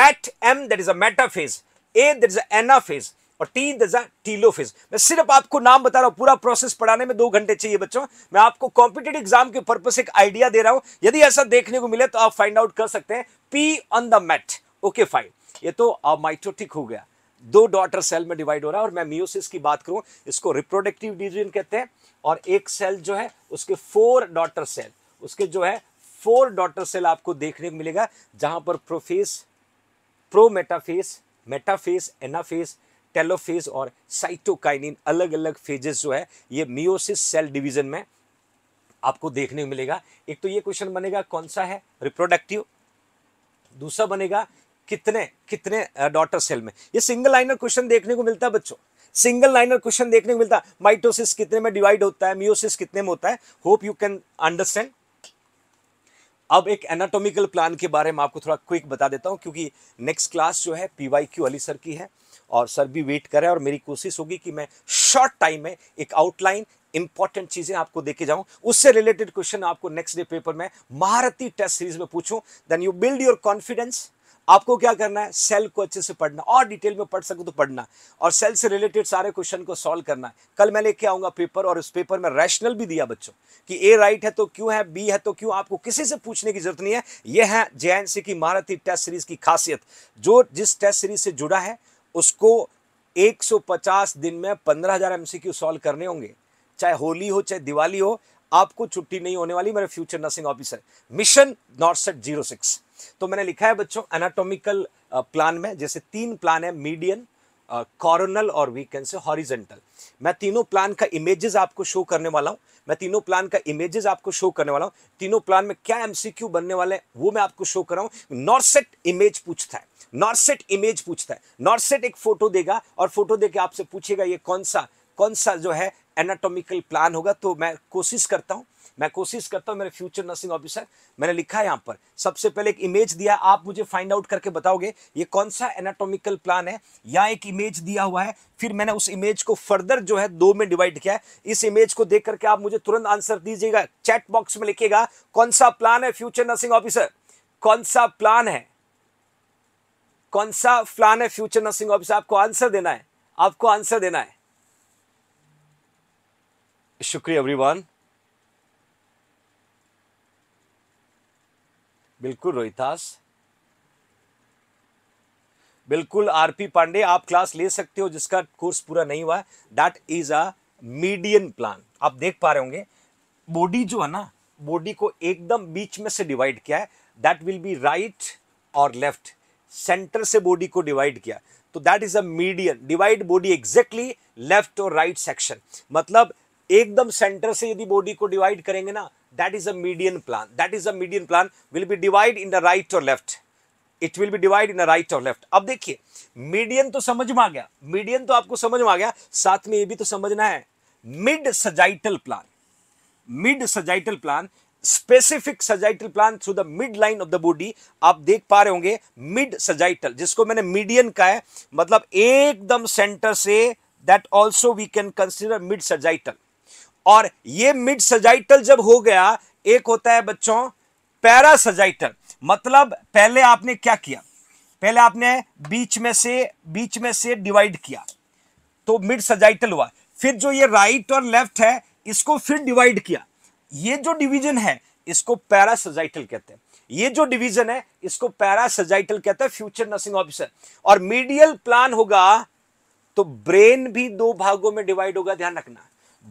Speaker 1: mat M that is a metaphase A there is anaphase और टी दर्ज टीलो फेज मैं सिर्फ आपको नाम बता रहा हूं पूरा प्रोसेस पढ़ाने में दो घंटे चाहिए बच्चों मैं आपको कॉम्पिटेटिव एग्जाम के पर्पज एक आइडिया दे रहा हूं यदि ऐसा देखने को मिले तो आप फाइंड आउट कर सकते हैं P on the mat okay fine ये तो माइटोटिक तो हो गया दो डॉटर सेल में डिवाइड हो रहा है और मैं मियोसिस की बात करूं इसको रिप्रोडक्टिव डिवीजन कहते हैं और एक सेल जो है उसके फोर डॉटर सेल उसके जो है फोर डॉटर सेल आपको देखने को मिलेगा जहां पर prophase prometaphase metaphase anaphase telophase और साइटोकाइनिन अलग अलग फेजेस जो है ये मियोसिस सेल डिवीजन में आपको देखने को मिलेगा एक तो ये क्वेश्चन बनेगा कौन सा है रिप्रोडक्टिव दूसरा बनेगा कितने कितने डॉटर सेल में ये सिंगल लाइनर क्वेश्चन देखने को मिलता है बच्चों सिंगल लाइनर क्वेश्चन देखने को मिलता है माइटोसिस कितने में डिवाइड होता है मियोसिस कितने में होता है होप यू कैन अंडरस्टैंड अब एक एनाटोमिकल प्लान के बारे में आपको थोड़ा क्विक बता देता हूँ क्योंकि नेक्स्ट क्लास जो है P Y Q Ali sir की है और सर भी वेट करें और मेरी कोशिश होगी कि मैं शॉर्ट टाइम में एक आउटलाइन इंपॉर्टेंट चीजें आपको देके जाऊं उससे रिलेटेड क्वेश्चन आपको नेक्स्ट डे पेपर में महारथी टेस्ट सीरीज में पूछूं then you build your confidence आपको क्या करना है सेल को अच्छे से पढ़ना और डिटेल में पढ़ सको तो पढ़ना और सेल से रिलेटेड सारे क्वेश्चन को सॉल्व करना है कल मैं लेके आऊंगा पेपर और उस पेपर में रैशनल भी दिया बच्चों कि ए राइट है तो क्यों है बी है तो क्यों आपको किसी से पूछने की जरूरत नहीं है यह है जे की महारथी टेस्ट सीरीज की खासियत जो जिस टेस्ट सीरीज से जुड़ा है उसको 150 दिन में 15000 एमसीक्यू सॉल्व करने होंगे चाहे होली हो चाहे दिवाली हो आपको छुट्टी नहीं होने वाली मेरे future nursing officer mission north set zero six तो मैंने लिखा है बच्चों एनाटोमिकल प्लान uh, में जैसे तीन प्लान है मीडियन कॉर्नल uh, और वीकेंड से हॉरिजेंटल मैं तीनों प्लान का इमेजेस आपको शो करने वाला हूं मैं तीनों प्लान का इमेजेस आपको शो करने वाला हूं तीनों प्लान में क्या एमसीक्यू बनने वाले हैं वो मैं आपको शो कर रहा हूं नॉर्सेट इमेज पूछता है नॉर्सेट इमेज पूछता है नॉर्सेट एक फोटो देगा और फोटो देकर आपसे पूछेगा ये कौन सा कौन सा जो है एनाटोमिकल प्लान होगा तो मैं कोशिश करता हूं मैं कोशिश करता हूँ मेरे फ्यूचर नर्सिंग ऑफिसर मैंने लिखा है यहाँ पर सबसे पहले एक इमेज दिया आप मुझे फाइंड आउट करके बताओगे ये कौन सा एनाटोमिकल प्लान है या एक इमेज दिया हुआ है फिर मैंने उस इमेज को फर्दर जो है दो में डिवाइड किया है इस इमेज को देख करके आप मुझे तुरंत आंसर दीजिएगा चैट बॉक्स में लिखिएगा कौन सा प्लान है फ्यूचर नर्सिंग ऑफिसर कौन सा प्लान है कौन सा प्लान है फ्यूचर नर्सिंग ऑफिसर आपको आंसर देना है आपको आंसर देना है शुक्रिया एवरीवन बिल्कुल रोहितास बिल्कुल आरपी पांडे आप क्लास ले सकते हो जिसका कोर्स पूरा नहीं हुआ है that is a median plan आप देख पा रहे होंगे बॉडी जो है ना बॉडी को एकदम बीच में से डिवाइड किया है दैट विल बी राइट और लेफ्ट सेंटर से बॉडी को डिवाइड किया तो that is a median divide body exactly left और राइट सेक्शन मतलब एकदम सेंटर से यदि बॉडी को डिवाइड करेंगे ना that is a median plan that is a median plan will be divide in the right or left it will be divide in right और left अब देखिए मीडियन तो समझ में आ गया मीडियन तो आपको समझ में आ गया साथ में ये भी तो समझना है mid sagittal plan mid sagittal plan specific sagittal plan through the mid line of the body आप देख पा रहे होंगे मिड सजाइटल जिसको मैंने मीडियन का है मतलब एकदम सेंटर से that also we can consider mid sagittal और ये मिड सजाइटल जब हो गया एक होता है बच्चों पैरा सजाइटल मतलब पहले आपने क्या किया पहले आपने बीच में से बीच में से डिवाइड किया तो मिड सजाइटल हुआ फिर जो ये राइट और लेफ्ट है इसको फिर डिवाइड किया ये जो डिवीजन है इसको पैरा सजाइटल कहते हैं ये जो डिवीजन है इसको पैरा सजाइटल कहता है फ्यूचर नर्सिंग ऑफिसर और मीडियल प्लान होगा तो ब्रेन भी दो भागों में डिवाइड होगा ध्यान रखना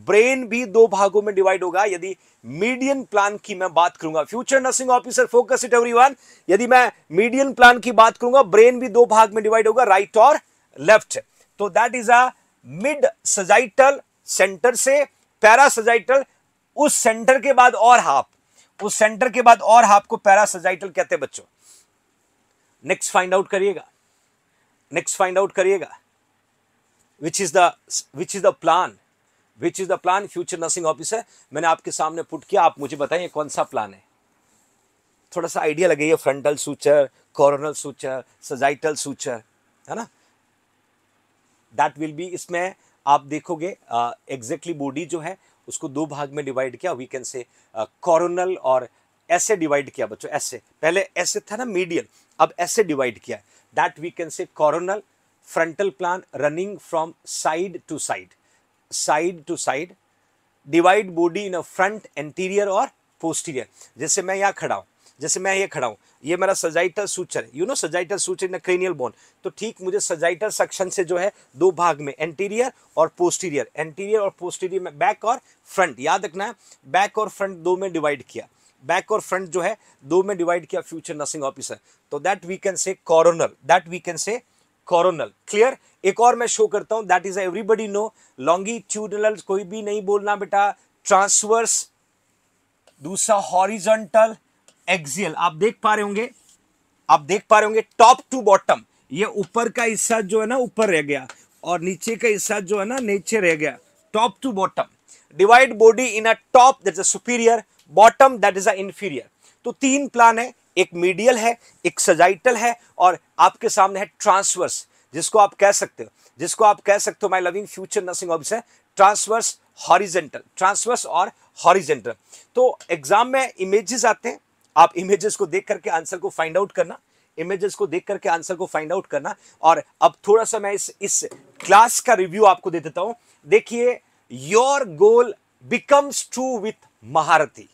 Speaker 1: ब्रेन भी दो भागों में डिवाइड होगा यदि मीडियन प्लान की मैं बात करूंगा future nursing officer focus it everyone यदि मैं मीडियन प्लान की बात करूंगा ब्रेन भी दो भाग में डिवाइड होगा राइट और लेफ्ट तो that is a mid sagittal centre से सजाइटल उस सेंटर के बाद और हाफ उस सेंटर के बाद और हाफ को पैरासजाइटल कहते हैं बच्चों नेक्स्ट फाइंड आउट करिएगा नेक्स्ट फाइंड आउट करिएगा which is the which is the plan which is the plan future nursing officer मैंने आपके सामने पुट किया आप मुझे बताइए कौन सा प्लान है थोड़ा सा आइडिया लगे frontal suture coronal suture sagittal suture है ना दैट विल बी इसमें आप देखोगे एग्जैक्टली uh, बॉडी exactly जो है उसको दो भाग में डिवाइड किया वी कैन से कॉरोनल और ऐसे डिवाइड किया बच्चों ऐसे पहले ऐसे था ना मीडियल अब ऐसे डिवाइड किया that we can say coronal frontal plan running from side to side side to side divide body in front anterior और पोस्टीरियर जैसे मैं यहाँ खड़ा हूँ जैसे मैं ये खड़ा हूँ ये मेरा sagittal suture you know sagittal suture in cranial bone तो ठीक मुझे सजाइटल सेक्शन से जो है दो भाग में एंटीरियर और पोस्टीरियर एंटीरियर और पोस्टीरियर में बैक और फ्रंट याद रखना है बैक और फ्रंट दो में डिवाइड किया बैक और फ्रंट जो है दो में डिवाइड किया फ्यूचर नर्सिंग ऑफिसर तो that we can say coronal that we can say कॉरोनल clear एक और मैं शो करता हूं that is everybody know longitudinal कोई भी नहीं बोलना बेटा ट्रांसवर्स दूसरा हॉरिजॉन्टल एक्सियल आप देख पा रहे होंगे आप देख पा रहे होंगे टॉप टू बॉटम ये ऊपर का हिस्सा जो है ना ऊपर रह गया और नीचे का हिस्सा जो है ना नीचे रह गया top to bottom divide body in a top that is a superior bottom that is a inferior तो तीन प्लान है एक मीडियल है एक सजाइटल है और आपके सामने है ट्रांसवर्स जिसको आप कह सकते हो जिसको आप कह सकते हो my loving future nursing officer transverse horizontal transverse और हॉरिजेंटल तो एग्जाम में इमेजेस आते हैं आप इमेजेस को देख करके आंसर को फाइंड आउट करना इमेजेस को देख करके आंसर को फाइंड आउट करना और अब थोड़ा सा मैं इस इस क्लास का रिव्यू आपको दे देता हूं देखिए your goal becomes true with Maharathi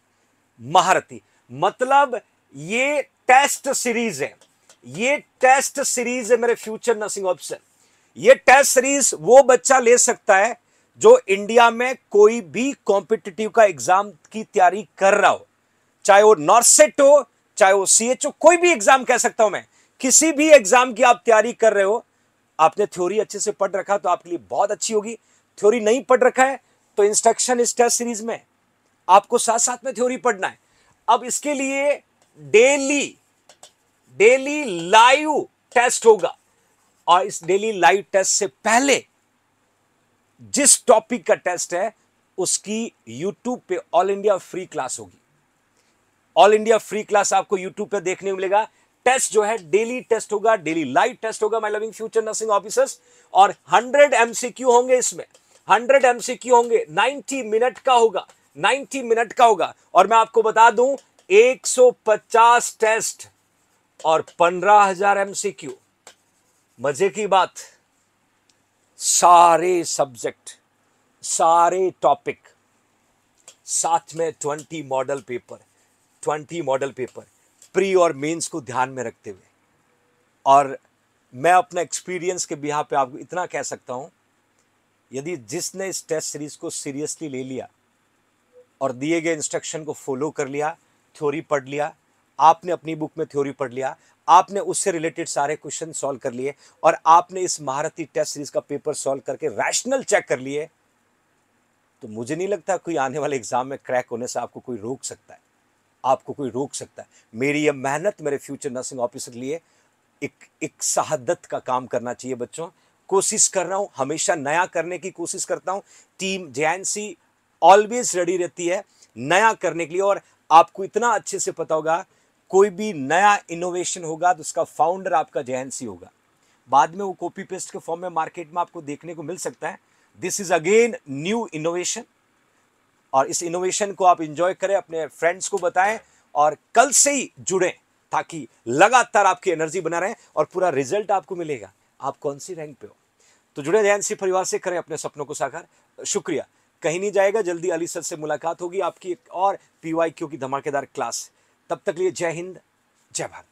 Speaker 1: Maharathi मतलब ये टेस्ट सीरीज है ये टेस्ट सीरीज है मेरे फ्यूचर नर्सिंग ऑप्शन ये टेस्ट सीरीज वो बच्चा ले सकता है जो इंडिया में कोई भी कॉम्पिटिटिव का एग्जाम की तैयारी कर रहा हो चाहे वो नॉर्सेट हो चाहे वो सी एच हो कोई भी एग्जाम कह सकता हूं मैं किसी भी एग्जाम की आप तैयारी कर रहे हो आपने थ्योरी अच्छे से पढ़ रखा तो आपके लिए बहुत अच्छी होगी थ्योरी नहीं पढ़ रखा है तो इंस्ट्रक्शन इस टेस्ट सीरीज में आपको साथ साथ में थ्योरी पढ़ना है अब इसके लिए डेली डेली लाइव टेस्ट होगा और इस डेली लाइव टेस्ट से पहले जिस टॉपिक का टेस्ट है उसकी यूट्यूब पे ऑल इंडिया फ्री क्लास होगी ऑल इंडिया फ्री क्लास आपको यूट्यूब पे देखने को मिलेगा टेस्ट जो है डेली टेस्ट होगा डेली लाइव टेस्ट होगा my loving future nursing officers और 100 एमसीक्यू होंगे इसमें 100 एमसीक्यू होंगे 90 मिनट का होगा 90 मिनट का होगा और मैं आपको बता दूं 150 टेस्ट और 15000 एमसीक्यू मजे की बात सारे सब्जेक्ट सारे टॉपिक साथ में 20 model paper 20 model paper pre और मेंस को ध्यान में रखते हुए और मैं अपने एक्सपीरियंस के बिहार पे आपको इतना कह सकता हूँ यदि जिसने इस टेस्ट सीरीज़ को सीरियसली ले लिया और दिए गए इंस्ट्रक्शन को फॉलो कर लिया थ्योरी पढ़ लिया आपने अपनी बुक में थ्योरी पढ़ लिया आपने उससे रिलेटेड सारे क्वेश्चन सॉल्व कर लिए और आपने इस महारथी टेस्ट सीरीज का पेपर सॉल्व करके रैशनल चेक कर लिए तो मुझे नहीं लगता कोई आने वाले एग्जाम में क्रैक होने से आपको कोई रोक सकता है आपको कोई रोक सकता है मेरी यह मेहनत मेरे फ्यूचर नर्सिंग ऑफिसर लिए एक एक शहादत का काम करना चाहिए बच्चों कोशिश कर रहा हूँ हमेशा नया करने की कोशिश करता हूँ टीम जे ऑलवेज रेडी रहती है नया करने के लिए और आपको इतना अच्छे से पता होगा कोई भी नया इनोवेशन होगा तो उसका फाउंडर आपका जेएनसी होगा बाद में वो कॉपी पेस्ट के फॉर्म में मार्केट में आपको देखने को मिल सकता है this is again new innovation और इस इनोवेशन को आप इंजॉय करें अपने फ्रेंड्स को बताएं और कल से ही जुड़ें ताकि लगातार आपकी एनर्जी बना रहे और पूरा रिजल्ट आपको मिलेगा आप कौन सी रैंक पे हो तो जुड़े जैन सिंह परिवार से करें अपने सपनों को साकार शुक्रिया कहीं नहीं जाएगा जल्दी अली सर से मुलाकात होगी आपकी एक और पी की धमाकेदार क्लास तब तक लिए जय हिंद जय भारत